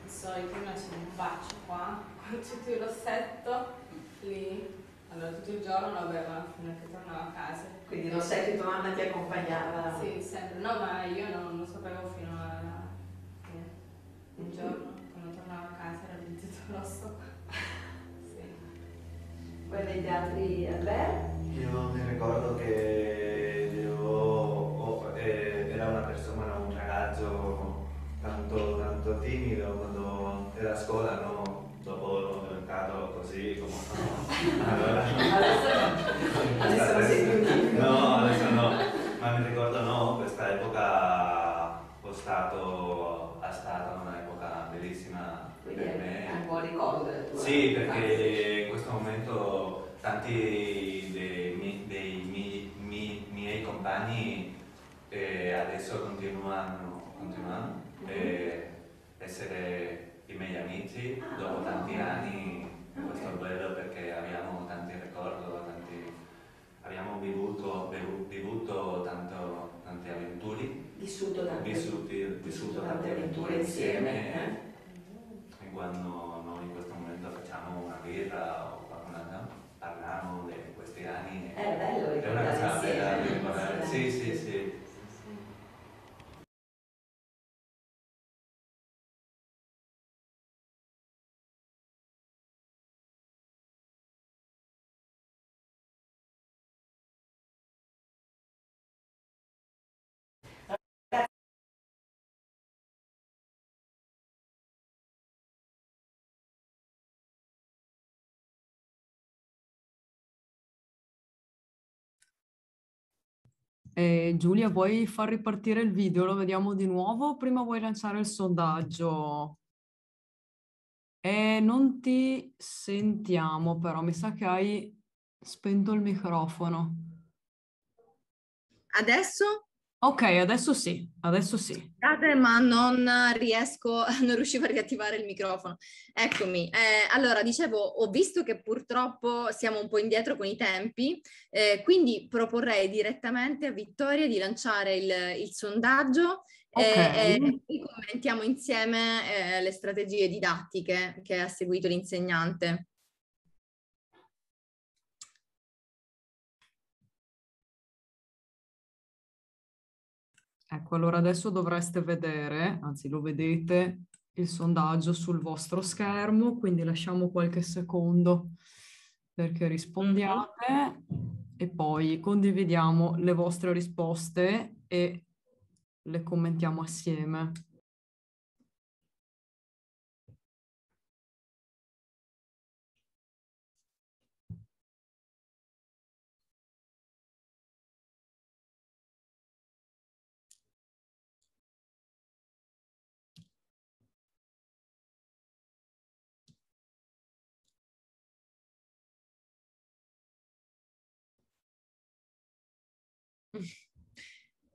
di solito noi c'è un bacio qua, [LAUGHS] con tutto il rossetto lì. Allora tutto il giorno lo bevano fino a che tornava a casa. Quindi lo sai che tua mamma ti accompagnava? Sì, sempre. No, ma io non lo sapevo fino a fine. Il mm giorno quando tornavo a casa era il tutto rosso. [LAUGHS] sì. Quelli gli altri Albert? Yo me ricordo che io, oh, eh, era una persona, un ragazzo tanto, tanto timido quando era a scuola, no? dopo l'ho diventato così come [LAUGHS] no. allora adesso, adesso no adesso no ma mi ricordo no questa epoca ho stato è stata un'epoca bellissima Quindi per me un buon ricordo sì perché in questo momento tanti compagni eh, adesso continuano, continuano a mhm. eh, essere i miei amici ah, dopo tanti anni. Questo è bello perché abbiamo tanti ricordi, tanti... abbiamo vivuto, vivuto tanto, tante avventure. Vissuto tante, vissuti, vissuto tante avventure insieme. Eh? E quando noi in questo momento facciamo una birra o qualcun parliamo di questi anni. È bello ricordare. È una cosa bella da ricordare. Sì, sì, sì. Eh, Giulia, vuoi far ripartire il video? Lo vediamo di nuovo o prima vuoi lanciare il sondaggio? Eh, non ti sentiamo però, mi sa che hai spento il microfono. Adesso? Ok, adesso sì, adesso sì. Scusate, ma non riesco, [LAUGHS] non riuscivo a riattivare il microfono. Eccomi. Eh, allora, dicevo, ho visto che purtroppo siamo un po' indietro con i tempi, eh, quindi proporrei direttamente a Vittoria di lanciare il, il sondaggio eh, okay. e, e commentiamo insieme eh, le strategie didattiche che ha seguito l'insegnante. Ecco, allora adesso dovreste vedere, anzi lo vedete, il sondaggio sul vostro schermo, quindi lasciamo qualche secondo perché rispondiate e poi condividiamo le vostre risposte e le commentiamo assieme.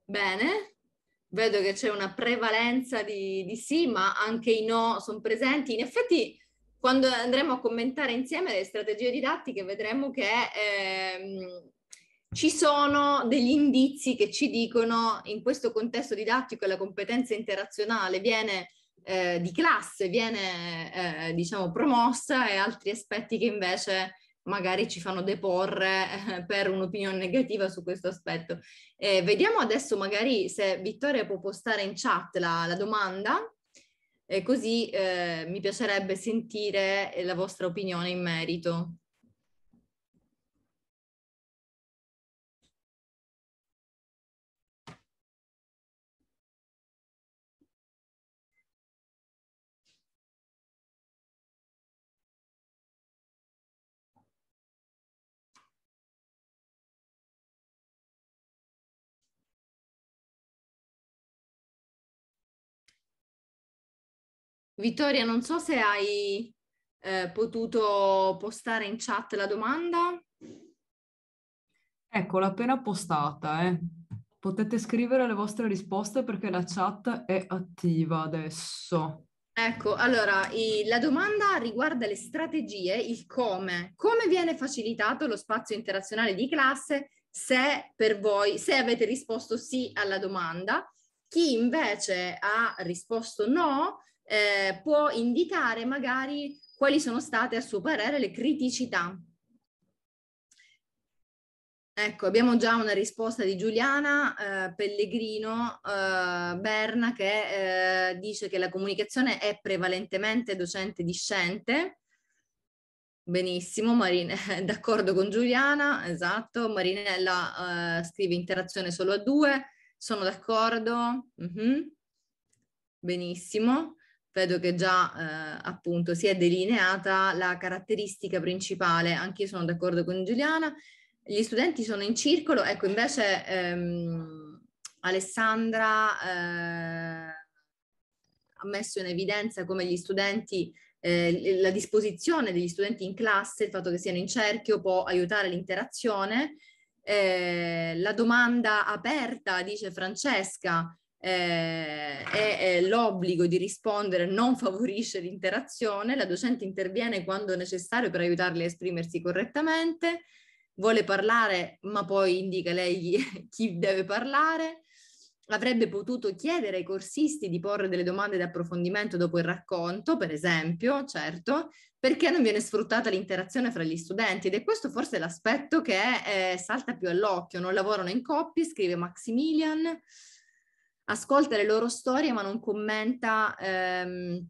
Bene, vedo che c'è una prevalenza di, di sì, ma anche i no sono presenti. In effetti, quando andremo a commentare insieme le strategie didattiche, vedremo che ehm, ci sono degli indizi che ci dicono in questo contesto didattico la competenza interazionale viene eh, di classe, viene eh, diciamo promossa e altri aspetti che invece magari ci fanno deporre eh, per un'opinione negativa su questo aspetto. Eh, vediamo adesso magari se Vittoria può postare in chat la, la domanda, eh, così eh, mi piacerebbe sentire la vostra opinione in merito. Vittoria, non so se hai eh, potuto postare in chat la domanda. Ecco, l'ho appena postata. Eh. Potete scrivere le vostre risposte perché la chat è attiva adesso. Ecco, allora i, la domanda riguarda le strategie, il come. Come viene facilitato lo spazio interazionale di classe se per voi, se avete risposto sì alla domanda? Chi invece ha risposto no, eh, può indicare magari quali sono state a suo parere le criticità. Ecco, abbiamo già una risposta di Giuliana eh, Pellegrino eh, Berna che eh, dice che la comunicazione è prevalentemente docente-discente. Benissimo, Marine, [LAUGHS] d'accordo con Giuliana, esatto. Marinella eh, scrive interazione solo a due, sono d'accordo. Mm -hmm. Benissimo vedo che già eh, appunto si è delineata la caratteristica principale, anche io sono d'accordo con Giuliana, gli studenti sono in circolo, ecco invece ehm, Alessandra eh, ha messo in evidenza come gli studenti eh, la disposizione degli studenti in classe, il fatto che siano in cerchio può aiutare l'interazione. Eh, la domanda aperta, dice Francesca, eh, e l'obbligo di rispondere non favorisce l'interazione, la docente interviene quando necessario per aiutarli a esprimersi correttamente, vuole parlare ma poi indica lei [LAUGHS] chi deve parlare, avrebbe potuto chiedere ai corsisti di porre delle domande di approfondimento dopo il racconto, per esempio, certo, perché non viene sfruttata l'interazione fra gli studenti ed è questo forse l'aspetto che eh, salta più all'occhio, non lavorano in coppie, scrive Maximilian ascolta le loro storie ma non commenta ehm,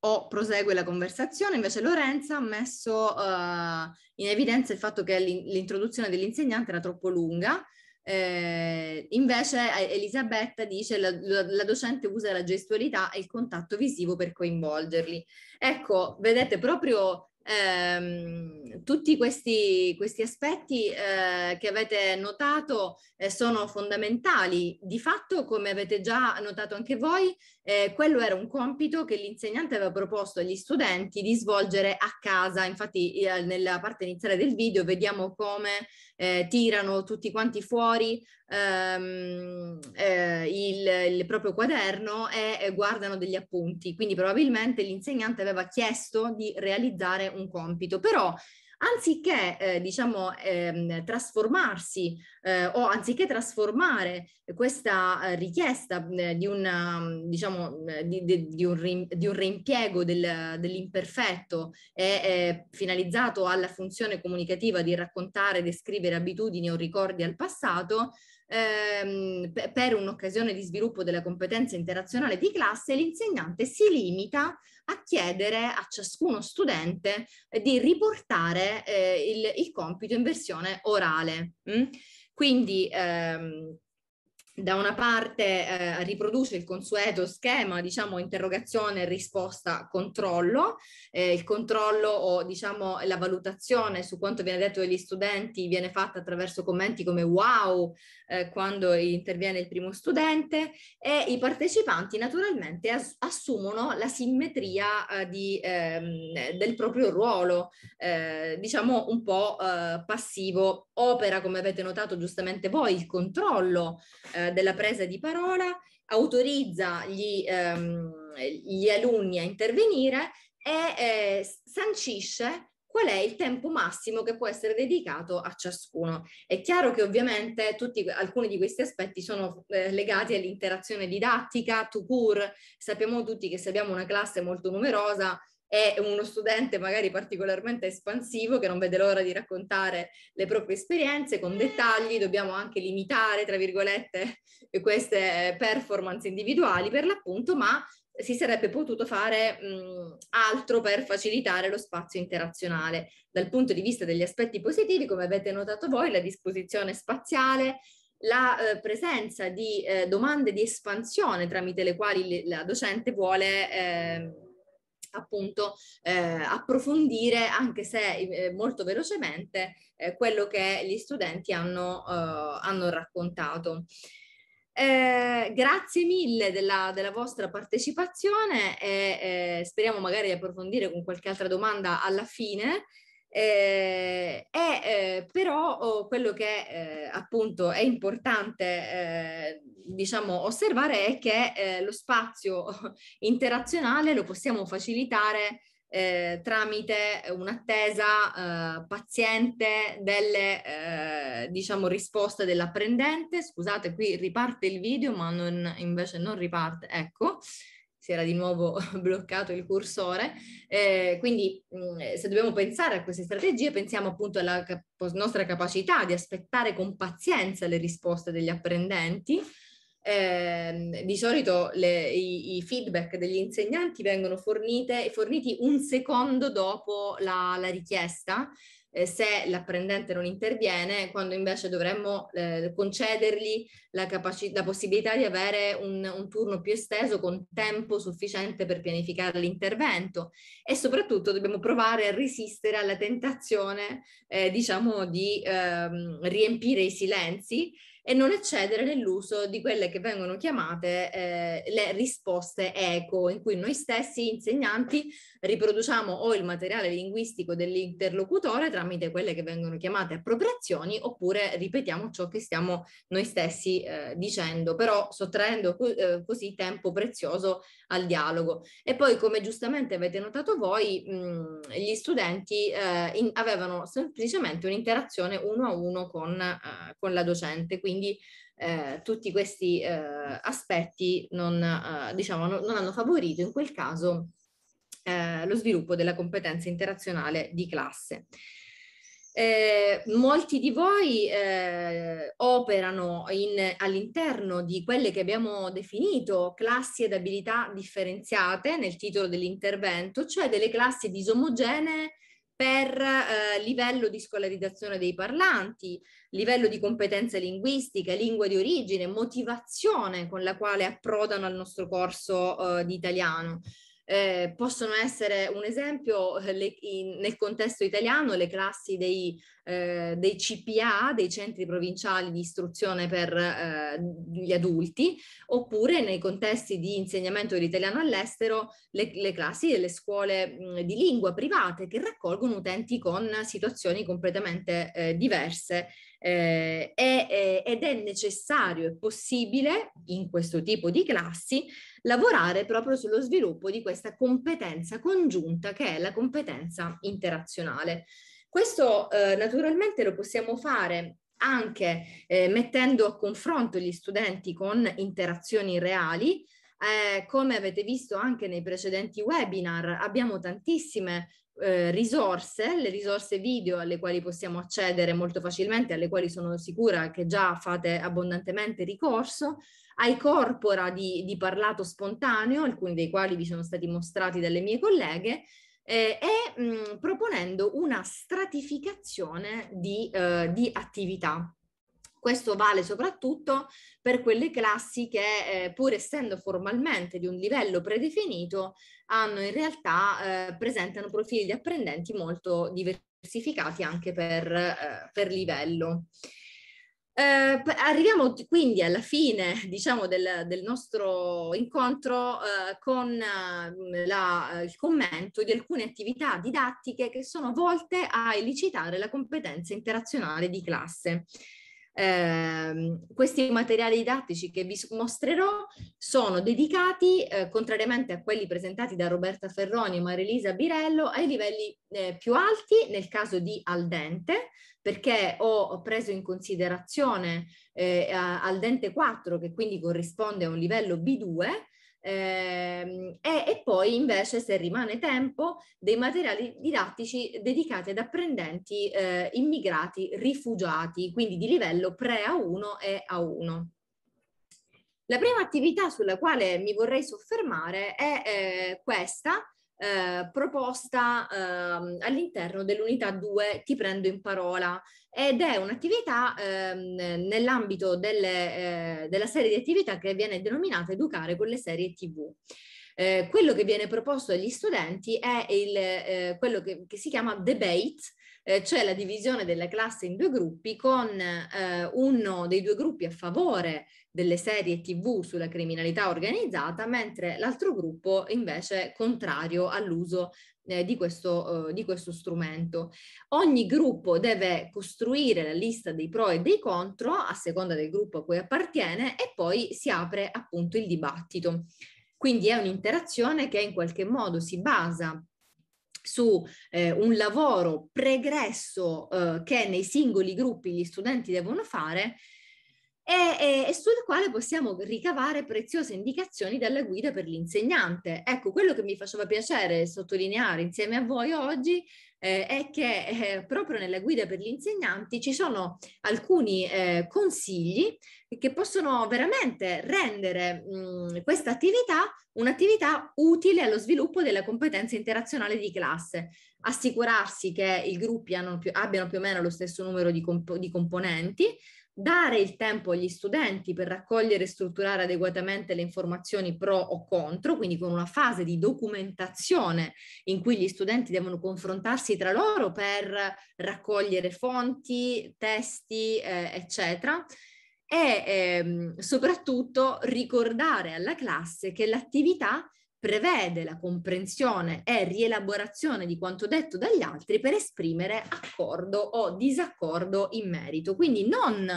o prosegue la conversazione. Invece Lorenza ha messo eh, in evidenza il fatto che l'introduzione dell'insegnante era troppo lunga. Eh, invece eh, Elisabetta dice la, la, la docente usa la gestualità e il contatto visivo per coinvolgerli. Ecco, vedete proprio ehm, tutti questi, questi aspetti eh, che avete notato eh, sono fondamentali. Di fatto, come avete già notato anche voi, eh, quello era un compito che l'insegnante aveva proposto agli studenti di svolgere a casa. Infatti, eh, nella parte iniziale del video vediamo come eh, tirano tutti quanti fuori ehm, eh, il, il, proprio quaderno e, e guardano degli appunti. Quindi, probabilmente l'insegnante aveva chiesto di realizzare un compito. Però anziché eh, diciamo, ehm, trasformarsi eh, o anziché trasformare questa eh, richiesta eh, di, una, diciamo, di, di, di, un rim, di un reimpiego del, dell'imperfetto eh, finalizzato alla funzione comunicativa di raccontare, descrivere abitudini o ricordi al passato, ehm, per un'occasione di sviluppo della competenza interazionale di classe, l'insegnante si limita a a chiedere a ciascuno studente eh, di riportare eh, il, il, compito in versione orale. Mm? Quindi ehm, da una parte eh, riproduce il consueto schema, diciamo, interrogazione, risposta, controllo. Eh, il controllo o diciamo, la valutazione su quanto viene detto dagli studenti viene fatta attraverso commenti come wow eh, quando interviene il primo studente e i partecipanti naturalmente as- assumono la simmetria eh, di, ehm, del proprio ruolo, eh, diciamo un po' eh, passivo. Opera, come avete notato giustamente voi, il controllo. Eh, della presa di parola, autorizza gli, ehm, gli alunni a intervenire e eh, sancisce qual è il tempo massimo che può essere dedicato a ciascuno. È chiaro che ovviamente tutti, alcuni di questi aspetti sono eh, legati all'interazione didattica, to cure. Sappiamo tutti che se abbiamo una classe molto numerosa è uno studente magari particolarmente espansivo che non vede l'ora di raccontare le proprie esperienze con dettagli, dobbiamo anche limitare, tra virgolette, [LAUGHS] queste performance individuali per l'appunto, ma si sarebbe potuto fare mh, altro per facilitare lo spazio interazionale. Dal punto di vista degli aspetti positivi, come avete notato voi, la disposizione spaziale la eh, presenza di eh, domande di espansione tramite le quali la docente vuole eh, appunto eh, approfondire anche se eh, molto velocemente eh, quello che gli studenti hanno, eh, hanno raccontato. Eh, grazie mille della, della, vostra partecipazione e eh, speriamo magari di approfondire con qualche altra domanda alla fine. Eh, eh, però oh, quello che eh, appunto è importante eh, diciamo osservare è che eh, lo spazio [LAUGHS] interazionale lo possiamo facilitare eh, tramite un'attesa eh, paziente delle diciamo risposte dell'apprendente. Scusate, qui riparte il video, ma non, invece non riparte, ecco si era di nuovo [LAUGHS] bloccato il cursore. Eh, quindi mh, mm, eh, se dobbiamo pensare a queste strategie, pensiamo appunto alla cap- nostra capacità di aspettare con pazienza le risposte degli apprendenti. Eh, di solito le, i, i, feedback degli insegnanti vengono fornite, forniti un secondo dopo la, la richiesta, eh, se l'apprendente non interviene, quando invece dovremmo eh, concedergli la, capaci- la, possibilità di avere un, un turno più esteso con tempo sufficiente per pianificare l'intervento e soprattutto dobbiamo provare a resistere alla tentazione, eh, diciamo, di ehm, riempire i silenzi e non eccedere nell'uso di quelle che vengono chiamate eh, le risposte eco, in cui noi stessi insegnanti riproduciamo o il materiale linguistico dell'interlocutore tramite quelle che vengono chiamate appropriazioni oppure ripetiamo ciò che stiamo noi stessi eh, dicendo, però sottraendo eh, così tempo prezioso al dialogo. E poi come giustamente avete notato voi, mh, mm, gli studenti eh, in, avevano semplicemente un'interazione uno a uno con, eh, con la docente, quindi quindi eh, tutti questi eh, aspetti non, eh, diciamo, non, non, hanno favorito in quel caso eh, lo sviluppo della competenza internazionale di classe. Eh, molti di voi eh, operano all'interno di quelle che abbiamo definito classi ed abilità differenziate nel titolo dell'intervento, cioè delle classi disomogenee per eh, livello di scolarizzazione dei parlanti, livello di competenza linguistica, lingua di origine, motivazione con la quale approdano al nostro corso eh, di italiano eh, possono essere un esempio eh, le, in, nel contesto italiano le classi dei, eh, dei, CPA, dei centri provinciali di istruzione per eh, gli adulti, oppure nei contesti di insegnamento dell'italiano all'estero le, le classi delle scuole mh, di lingua private che raccolgono utenti con situazioni completamente eh, diverse. Eh, è, è, ed è necessario e possibile in questo tipo di classi lavorare proprio sullo sviluppo di questa competenza congiunta che è la competenza interazionale. Questo eh, naturalmente lo possiamo fare anche eh, mettendo a confronto gli studenti con interazioni reali, eh, come avete visto anche nei precedenti webinar, abbiamo tantissime eh, risorse, le risorse video alle quali possiamo accedere molto facilmente, alle quali sono sicura che già fate abbondantemente ricorso, ai corpora di, di parlato spontaneo, alcuni dei quali vi sono stati mostrati dalle mie colleghe, eh, e mh, mm, proponendo una stratificazione di, eh, di, attività. Questo vale soprattutto per quelle classi che, eh, pur essendo formalmente di un livello predefinito, hanno in realtà eh, presentano profili di apprendenti molto diversificati anche per, eh, per livello. Eh, arriviamo quindi alla fine, diciamo, del, del, nostro incontro eh, con eh, la, eh, il commento di alcune attività didattiche che sono volte a elicitare la competenza interazionale di classe eh, questi materiali didattici che vi mostrerò sono dedicati, eh, contrariamente a quelli presentati da Roberta Ferroni e Marilisa Birello, ai livelli eh, più alti nel caso di al dente, perché ho preso in considerazione eh, al dente 4, che quindi corrisponde a un livello B2, Ehm, e, e poi invece se rimane tempo dei materiali didattici dedicati ad apprendenti eh, immigrati rifugiati, quindi di livello pre-A1 e A1. La prima attività sulla quale mi vorrei soffermare è eh, questa, eh, proposta eh, all'interno dell'unità 2 Ti prendo in parola, ed è un'attività ehm, nell'ambito delle, eh, della serie di attività che viene denominata educare con le serie TV. Eh, quello che viene proposto agli studenti è il, eh, quello che, che, si chiama debate, eh, cioè la divisione della classe in due gruppi con eh, uno dei due gruppi a favore delle serie tv sulla criminalità organizzata, mentre l'altro gruppo invece contrario all'uso eh, di, questo, eh, di questo strumento. Ogni gruppo deve costruire la lista dei pro e dei contro a seconda del gruppo a cui appartiene e poi si apre appunto il dibattito. Quindi è un'interazione che in qualche modo si basa su eh, un lavoro pregresso eh, che nei singoli gruppi gli studenti devono fare e, e, sul quale possiamo ricavare preziose indicazioni dalla guida per l'insegnante. Ecco, quello che mi faceva piacere sottolineare insieme a voi oggi eh, è che eh, proprio nella guida per gli insegnanti ci sono alcuni eh, consigli che possono veramente rendere mh, mm, questa attività un'attività utile allo sviluppo della competenza interazionale di classe, assicurarsi che i gruppi più, abbiano più o meno lo stesso numero di, comp- di componenti, dare il tempo agli studenti per raccogliere e strutturare adeguatamente le informazioni pro o contro, quindi con una fase di documentazione in cui gli studenti devono confrontarsi tra loro per raccogliere fonti, testi, eh, eccetera e ehm, soprattutto ricordare alla classe che l'attività prevede la comprensione e rielaborazione di quanto detto dagli altri per esprimere accordo o disaccordo in merito. Quindi non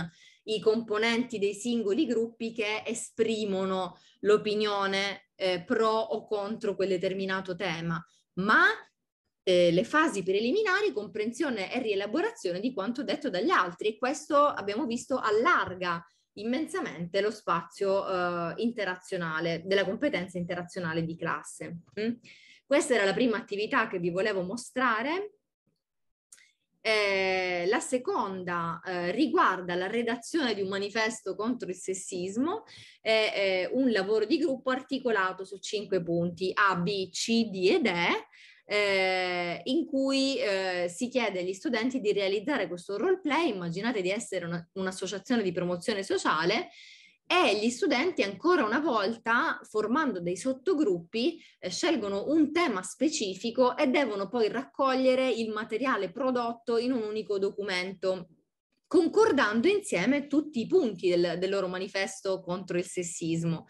i componenti dei singoli gruppi che esprimono l'opinione eh, pro o contro quel determinato tema, ma eh, le fasi preliminari, comprensione e rielaborazione di quanto detto dagli altri e questo abbiamo visto allarga immensamente lo spazio eh, interazionale, della competenza interazionale di classe. Mm? Questa era la prima attività che vi volevo mostrare. Eh, la seconda eh, riguarda la redazione di un manifesto contro il sessismo, eh, un lavoro di gruppo articolato su cinque punti A, B, C, D ed E, eh, in cui eh, si chiede agli studenti di realizzare questo role play, immaginate di essere una, un'associazione di promozione sociale e gli studenti ancora una volta, formando dei sottogruppi, eh, scelgono un tema specifico e devono poi raccogliere il materiale prodotto in un unico documento concordando insieme tutti i punti del, del loro manifesto contro il sessismo.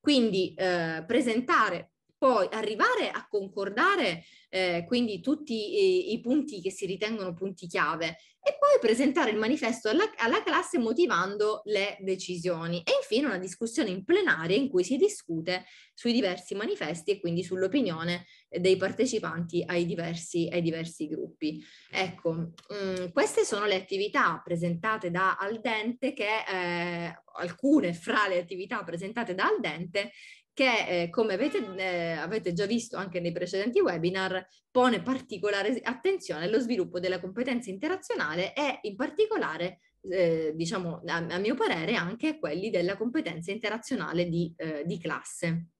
Quindi eh, presentare poi arrivare a concordare eh, quindi tutti i, i, punti che si ritengono punti chiave e poi presentare il manifesto alla, alla classe motivando le decisioni e infine una discussione in plenaria in cui si discute sui diversi manifesti e quindi sull'opinione dei partecipanti ai diversi, ai diversi gruppi. Ecco, mh, mm, queste sono le attività presentate da Aldente che eh, alcune fra le attività presentate da Aldente che eh, come avete, eh, avete, già visto anche nei precedenti webinar pone particolare attenzione allo sviluppo della competenza interazionale e in particolare eh, diciamo a, a, mio parere anche quelli della competenza interazionale di, eh, di classe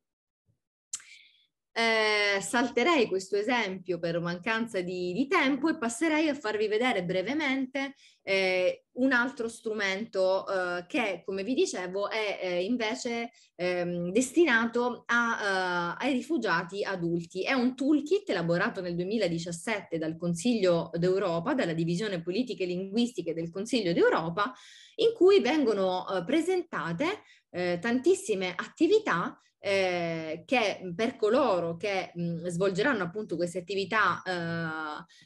eh, salterei questo esempio per mancanza di, di, tempo e passerei a farvi vedere brevemente eh, un altro strumento eh, che, come vi dicevo, è eh, invece ehm, destinato a, eh, ai rifugiati adulti. È un toolkit elaborato nel 2017 dal Consiglio d'Europa, dalla Divisione Politiche Linguistiche del Consiglio d'Europa, in cui vengono eh, presentate tantissime attività eh, che mhmm, per coloro che mh, mhmm, svolgeranno appunto queste attività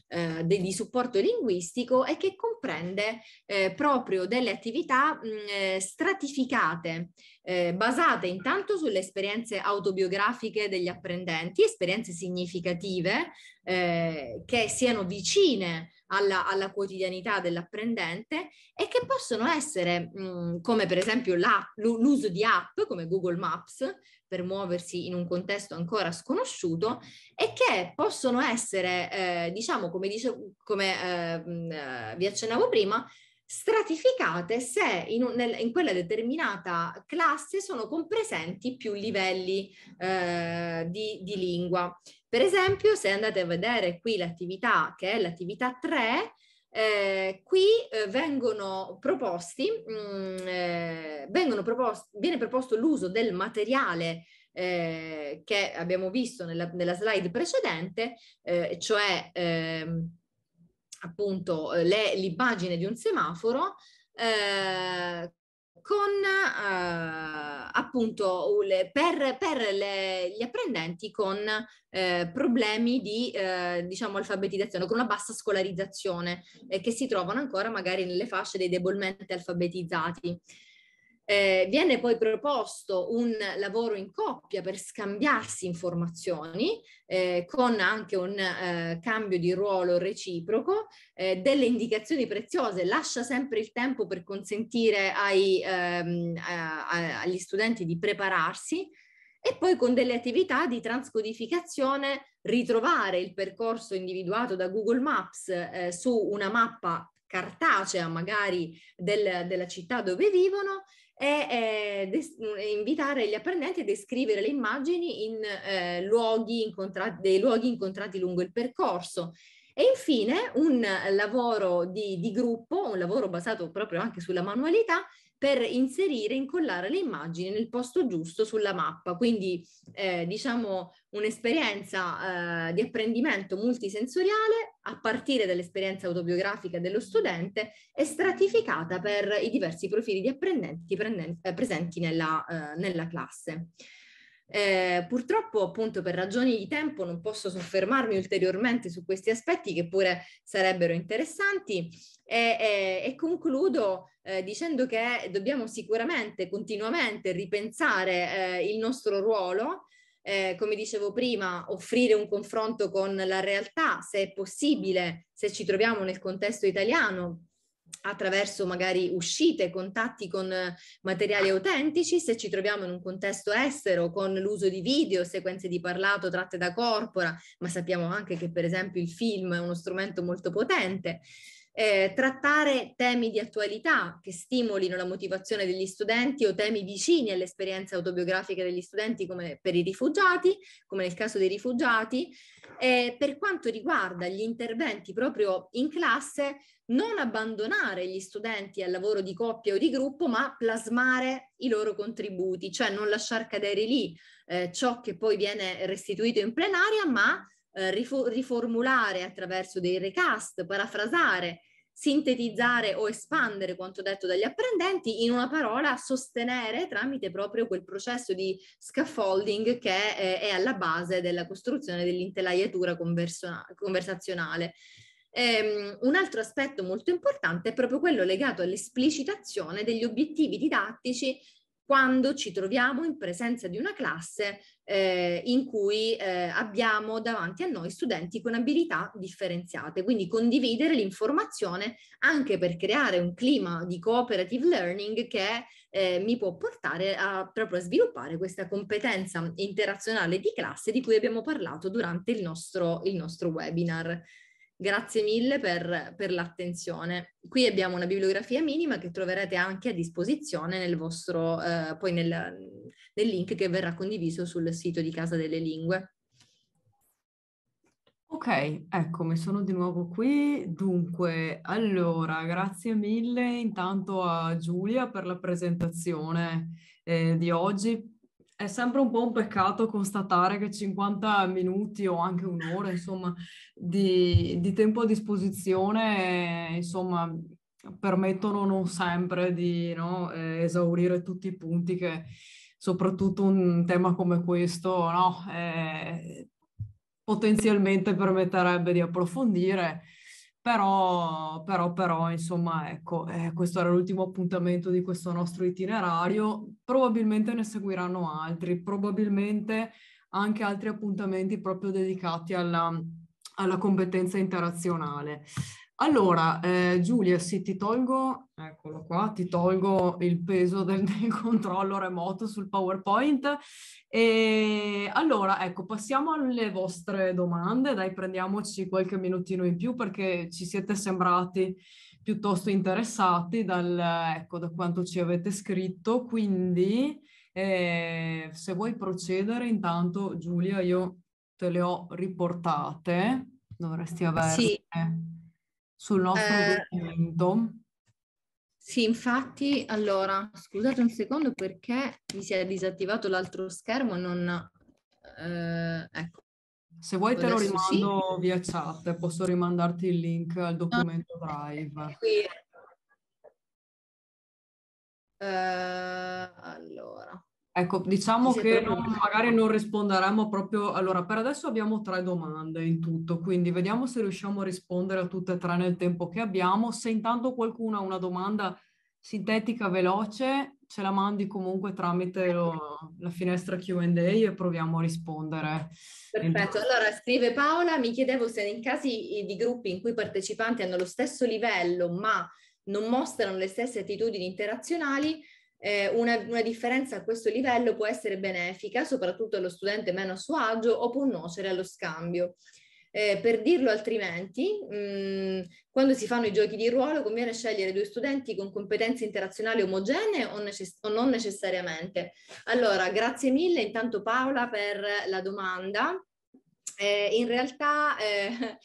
eh, eh, di supporto linguistico e che comprende eh, proprio delle attività mh, mhmm, eh, stratificate, eh, basate intanto sulle esperienze autobiografiche degli apprendenti, esperienze significative che siano vicine alla, alla, quotidianità dell'apprendente e che possono essere mh, come per esempio l'uso di app come Google Maps per muoversi in un contesto ancora sconosciuto e che possono essere, eh, diciamo, come, dice, come ehm, eh, vi accennavo prima, stratificate se in, un, nel, in, quella determinata classe sono compresenti più livelli eh, di, di, lingua. Per esempio, se andate a vedere qui l'attività che è l'attività 3, eh, qui eh, vengono proposti, mh, mm, eh, vengono proposti, viene proposto l'uso del materiale eh, che abbiamo visto nella, nella slide precedente, eh, cioè ehm, appunto le, l'immagine di un semaforo con appunto per, per le, gli apprendenti con eh, problemi di eh, diciamo alfabetizzazione, con una bassa scolarizzazione eh, che si trovano ancora magari nelle fasce dei debolmente alfabetizzati. Eh, viene poi proposto un lavoro in coppia per scambiarsi informazioni eh, con anche un eh, cambio di ruolo reciproco, eh, delle indicazioni preziose, lascia sempre il tempo per consentire ai, ehm, a, a, agli studenti di prepararsi e poi con delle attività di transcodificazione ritrovare il percorso individuato da Google Maps eh, su una mappa cartacea magari del, della città dove vivono è, è, eh, des- è mm, invitare gli apprendenti a descrivere le immagini in eh, luoghi incontrati, dei luoghi incontrati lungo il percorso. E infine un lavoro di, di gruppo, un lavoro basato proprio anche sulla manualità, per inserire e incollare le immagini nel posto giusto sulla mappa. Quindi eh, diciamo un'esperienza eh, di apprendimento multisensoriale a partire dall'esperienza autobiografica dello studente e stratificata per i diversi profili di apprendenti prenden- eh, presenti nella, eh, nella classe. Eh, purtroppo, appunto, per ragioni di tempo non posso soffermarmi ulteriormente su questi aspetti che pure sarebbero interessanti e, e, e concludo eh, dicendo che dobbiamo sicuramente continuamente ripensare eh, il nostro ruolo. Eh, come dicevo prima, offrire un confronto con la realtà, se è possibile, se ci troviamo nel contesto italiano, attraverso magari uscite, contatti con eh, materiali autentici, se ci troviamo in un contesto estero con l'uso di video, sequenze di parlato tratte da corpora, ma sappiamo anche che per esempio il film è uno strumento molto potente eh, trattare temi di attualità che stimolino la motivazione degli studenti o temi vicini all'esperienza autobiografica degli studenti come per i rifugiati, come nel caso dei rifugiati. E per quanto riguarda gli interventi proprio in classe, non abbandonare gli studenti al lavoro di coppia o di gruppo, ma plasmare i loro contributi, cioè non lasciar cadere lì eh, ciò che poi viene restituito in plenaria, ma eh, riformulare attraverso dei recast, parafrasare sintetizzare o espandere quanto detto dagli apprendenti, in una parola sostenere tramite proprio quel processo di scaffolding che eh, è alla base della costruzione dell'intelaiatura conversazionale. Um, un altro aspetto molto importante è proprio quello legato all'esplicitazione degli obiettivi didattici quando ci troviamo in presenza di una classe eh, in cui eh, abbiamo davanti a noi studenti con abilità differenziate. Quindi condividere l'informazione anche per creare un clima di cooperative learning che eh, mi può portare a proprio a sviluppare questa competenza interazionale di classe di cui abbiamo parlato durante il nostro, il nostro webinar. Grazie mille per, per l'attenzione. Qui abbiamo una bibliografia minima che troverete anche a disposizione nel vostro, eh, poi nel, nel link che verrà condiviso sul sito di Casa delle Lingue. Ok, eccomi, sono di nuovo qui. Dunque, allora, grazie mille intanto a Giulia per la presentazione eh, di oggi, è sempre un po' un peccato constatare che 50 minuti o anche un'ora, insomma, di, di tempo a disposizione, insomma, permettono non sempre di no, eh, esaurire tutti i punti che soprattutto un tema come questo no, eh, potenzialmente permetterebbe di approfondire però, però, però, insomma, ecco, eh, questo era l'ultimo appuntamento di questo nostro itinerario. Probabilmente ne seguiranno altri, probabilmente anche altri appuntamenti proprio dedicati alla, alla competenza interazionale. Allora, eh, Giulia, sì, ti tolgo, eccolo qua, ti tolgo il peso del, del [LAUGHS] controllo remoto sul PowerPoint e allora, ecco, passiamo alle vostre domande, dai, prendiamoci qualche minutino in più perché ci siete sembrati piuttosto interessati dal, ecco, da quanto ci avete scritto, quindi eh, se vuoi procedere intanto Giulia io te le ho riportate, dovresti averle sì. sul nostro eh... documento. Sì, infatti, allora, scusate un secondo perché mi si è disattivato l'altro schermo, non... Eh, ecco. Se vuoi te lo rimando sì. via chat, posso rimandarti il link al documento no, Drive. Qui. Eh, allora. Ecco, diciamo che non, magari non risponderemo proprio... Allora, per adesso abbiamo tre domande in tutto, quindi vediamo se riusciamo a rispondere a tutte e tre nel tempo che abbiamo. Se intanto qualcuno ha una domanda sintetica, veloce, ce la mandi comunque tramite lo, la finestra Q&A e proviamo a rispondere. Perfetto, allora scrive Paola, mi chiedevo se in casi di gruppi in cui i partecipanti hanno lo stesso livello ma non mostrano le stesse attitudini interazionali, eh, una, una, differenza a questo livello può essere benefica, soprattutto allo studente meno a suo agio, o può nuocere allo scambio. Eh, per dirlo altrimenti, mh, mm, quando si fanno i giochi di ruolo conviene scegliere due studenti con competenze interazionali omogenee o, necess- o non necessariamente. Allora, grazie mille intanto Paola per la domanda. Eh, in realtà eh,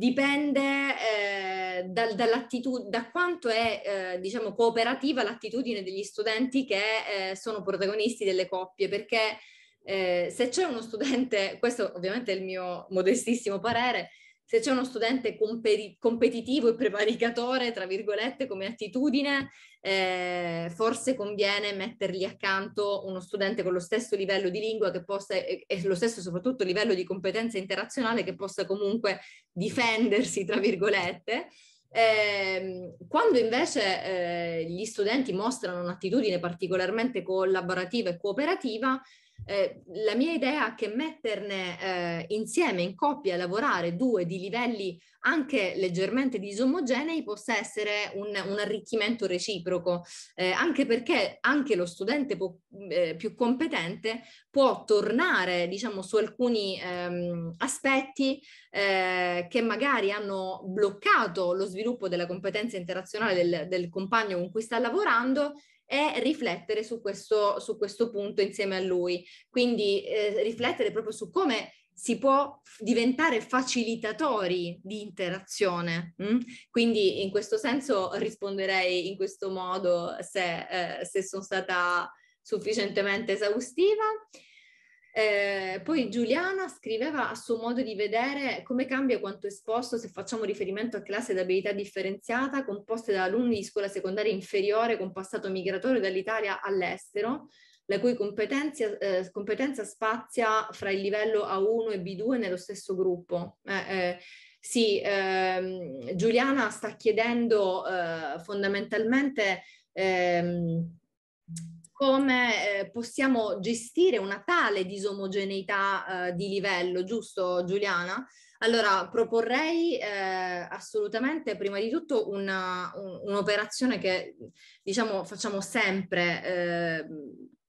dipende eh, dal, da quanto è eh, diciamo, cooperativa l'attitudine degli studenti che eh, sono protagonisti delle coppie, perché eh, se c'è uno studente, questo ovviamente è il mio modestissimo parere, se c'è uno studente competi- competitivo e prevaricatore, tra virgolette, come attitudine, eh, forse conviene mettergli accanto uno studente con lo stesso livello di lingua che possa, e, e lo stesso soprattutto livello di competenza interazionale che possa comunque difendersi, tra virgolette. Eh, quando invece eh, gli studenti mostrano un'attitudine particolarmente collaborativa e cooperativa, Ehm, la mia idea è che metterne eh, insieme in coppia lavorare due di livelli anche leggermente disomogenei possa essere un, un arricchimento reciproco, eh, anche perché anche lo studente po- mm, eh, più competente può tornare diciamo, su alcuni ehm, aspetti eh, che magari hanno bloccato lo sviluppo della competenza interazionale del, del compagno con cui sta lavorando e riflettere su questo, su questo punto insieme a lui. Quindi eh, riflettere proprio su come si può diventare facilitatori di interazione. Mh? Mm? Quindi in questo senso risponderei in questo modo se, eh, se sono stata sufficientemente esaustiva. Eh, poi Giuliana scriveva a suo modo di vedere come cambia quanto esposto se facciamo riferimento a classi ad abilità differenziata composte da alunni di scuola secondaria inferiore con passato migratorio dall'Italia all'estero, la cui competenza, eh, competenza spazia fra il livello A1 e B2 nello stesso gruppo. Eh, eh, sì, ehm, Giuliana sta chiedendo eh, fondamentalmente... Ehm, come eh, possiamo gestire una tale disomogeneità eh, di livello, giusto Giuliana? Allora, proporrei eh, assolutamente prima di tutto una, un, un'operazione che diciamo facciamo sempre eh,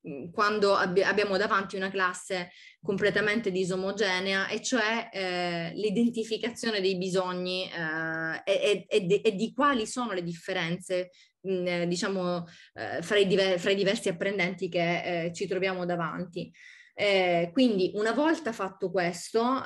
Mhmm, quando ab- abbiamo davanti una classe completamente disomogenea, e cioè eh, l'identificazione dei bisogni eh, e, e, di, e, di quali sono le differenze, mh, mhmm, eh, diciamo, eh, fra, i diver- fra, i diversi apprendenti che eh, ci troviamo davanti. Eh, quindi, una volta fatto questo,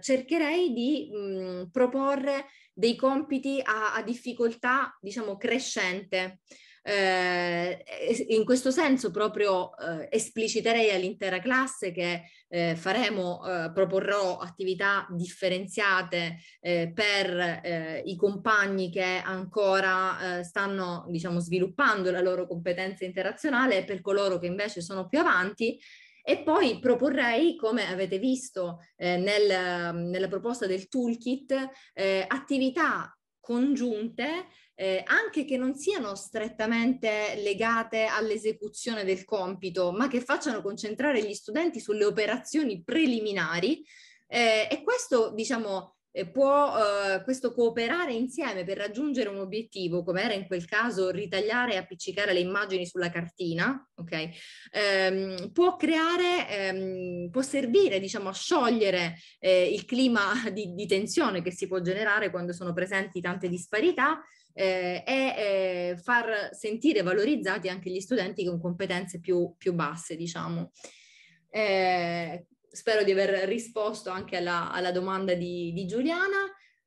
cercherei di mh, mhmm, proporre dei compiti a, a difficoltà, diciamo, crescente eh, in questo senso proprio eh, espliciterei all'intera classe che eh, faremo, eh, proporrò attività differenziate eh, per eh, i compagni che ancora stanno diciamo, sviluppando la loro competenza interazionale e per coloro che invece sono più avanti. E poi proporrei, come avete visto eh, nel, nella proposta del toolkit, eh, attività congiunte, eh, anche che non siano strettamente legate all'esecuzione del compito, ma che facciano concentrare gli studenti sulle operazioni preliminari. Eh, e questo, diciamo, può eh, questo cooperare insieme per raggiungere un obiettivo, come era in quel caso ritagliare e appiccicare le immagini sulla cartina, okay? ehm, può creare, ehm, può servire diciamo, a sciogliere eh, il clima [LAUGHS] di, di tensione che si può generare quando sono presenti tante disparità eh, e eh, far sentire valorizzati anche gli studenti con competenze più, più basse, diciamo. Eh, spero di aver risposto anche alla, alla domanda di, di Giuliana.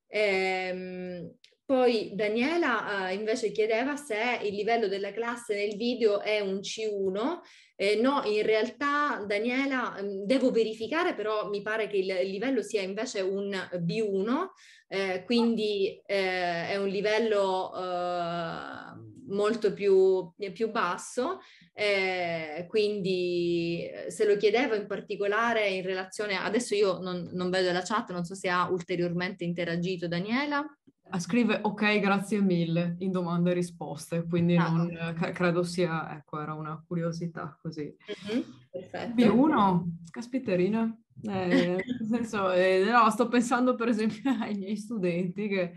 Ehm, poi Daniela eh, invece chiedeva se il livello della classe nel video è un C1. Eh, no, in realtà Daniela ehm, devo verificare, però mi pare che il livello sia invece un B1, eh, quindi eh, è un livello eh, molto più, più basso, eh, quindi eh, se lo chiedevo in particolare in relazione, adesso io non, non vedo la chat, non so se ha ulteriormente interagito Daniela. Ah, scrive ok, grazie mille in domande e risposte, quindi ah, non, c- credo sia, ecco, era una curiosità così. Uh-huh, perfetto. B1, caspiterina. Eh, [LAUGHS] nel senso, eh, no, sto pensando per esempio [LAUGHS] ai miei studenti che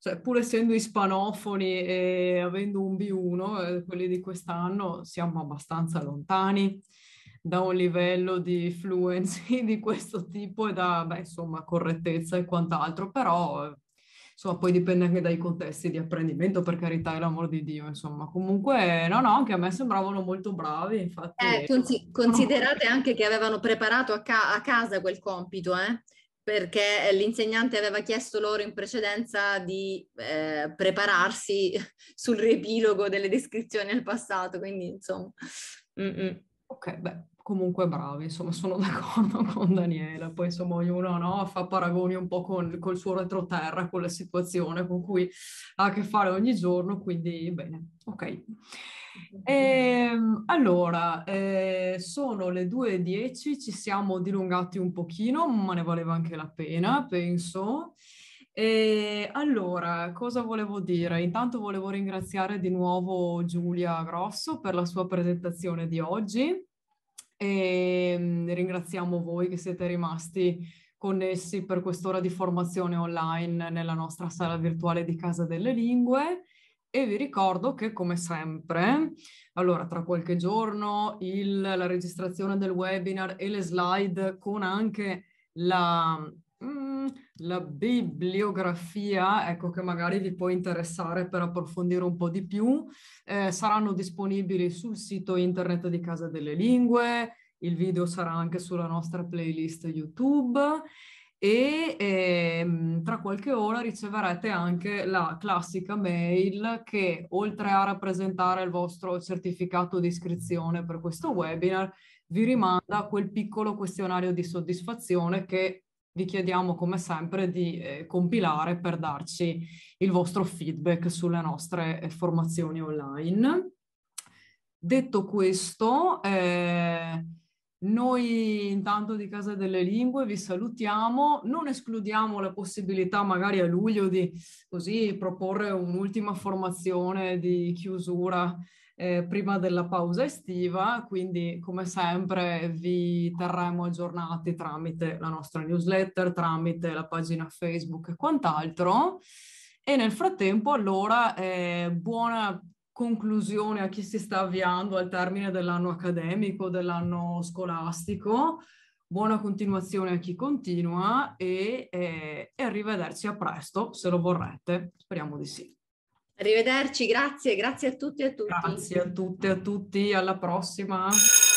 cioè, pur essendo ispanofoni e avendo un B1, eh, quelli di quest'anno, siamo abbastanza lontani da un livello di fluency [LAUGHS] di questo tipo e da, beh, insomma, correttezza e quant'altro, però eh, insomma, poi dipende anche dai contesti di apprendimento, per carità e l'amor di Dio, insomma. Comunque, no, no, anche a me sembravano molto bravi, infatti. Eh, consi- considerate anche che avevano preparato a, ca- a casa quel compito, eh? perché eh, l'insegnante aveva chiesto loro in precedenza di eh, prepararsi [LAUGHS] sul riepilogo delle descrizioni al passato, quindi insomma. Mm-mm. Ok, beh, comunque bravi, insomma sono [LAUGHS] d'accordo con Daniela, poi insomma ognuno no, fa paragoni un po' con, col suo retroterra, con la situazione con cui ha a che fare ogni giorno, quindi bene, ok. E, ehm, allora, eh, sono le 2.10, ci siamo dilungati un pochino, ma ne valeva anche la pena, penso. E ehm, allora, cosa volevo dire? Intanto volevo ringraziare di nuovo Giulia Grosso per la sua presentazione di oggi e ehm, ringraziamo voi che siete rimasti connessi per quest'ora di formazione online nella nostra sala virtuale di Casa delle Lingue. E vi ricordo che, come sempre, allora tra qualche giorno il, la registrazione del webinar e le slide con anche la, mm, la bibliografia, ecco che magari vi può interessare per approfondire un po' di più, eh, saranno disponibili sul sito internet di Casa delle Lingue, il video sarà anche sulla nostra playlist YouTube e ehm, tra qualche ora riceverete anche la classica mail che oltre a rappresentare il vostro certificato di iscrizione per questo webinar vi rimanda quel piccolo questionario di soddisfazione che vi chiediamo come sempre di eh, compilare per darci il vostro feedback sulle nostre eh, formazioni online. Detto questo, eh, noi intanto di Casa delle Lingue vi salutiamo, non escludiamo la possibilità magari a luglio di così proporre un'ultima formazione di chiusura eh, prima della pausa estiva, quindi come sempre vi terremo aggiornati tramite la nostra newsletter, tramite la pagina Facebook e quant'altro. E nel frattempo allora eh, buona conclusione a chi si sta avviando al termine dell'anno accademico, dell'anno scolastico. Buona continuazione a chi continua e, e, eh, e arrivederci a presto, se lo vorrete. Speriamo di sì. Arrivederci, grazie, grazie a tutti e a tutti. Grazie a tutte e a tutti, alla prossima.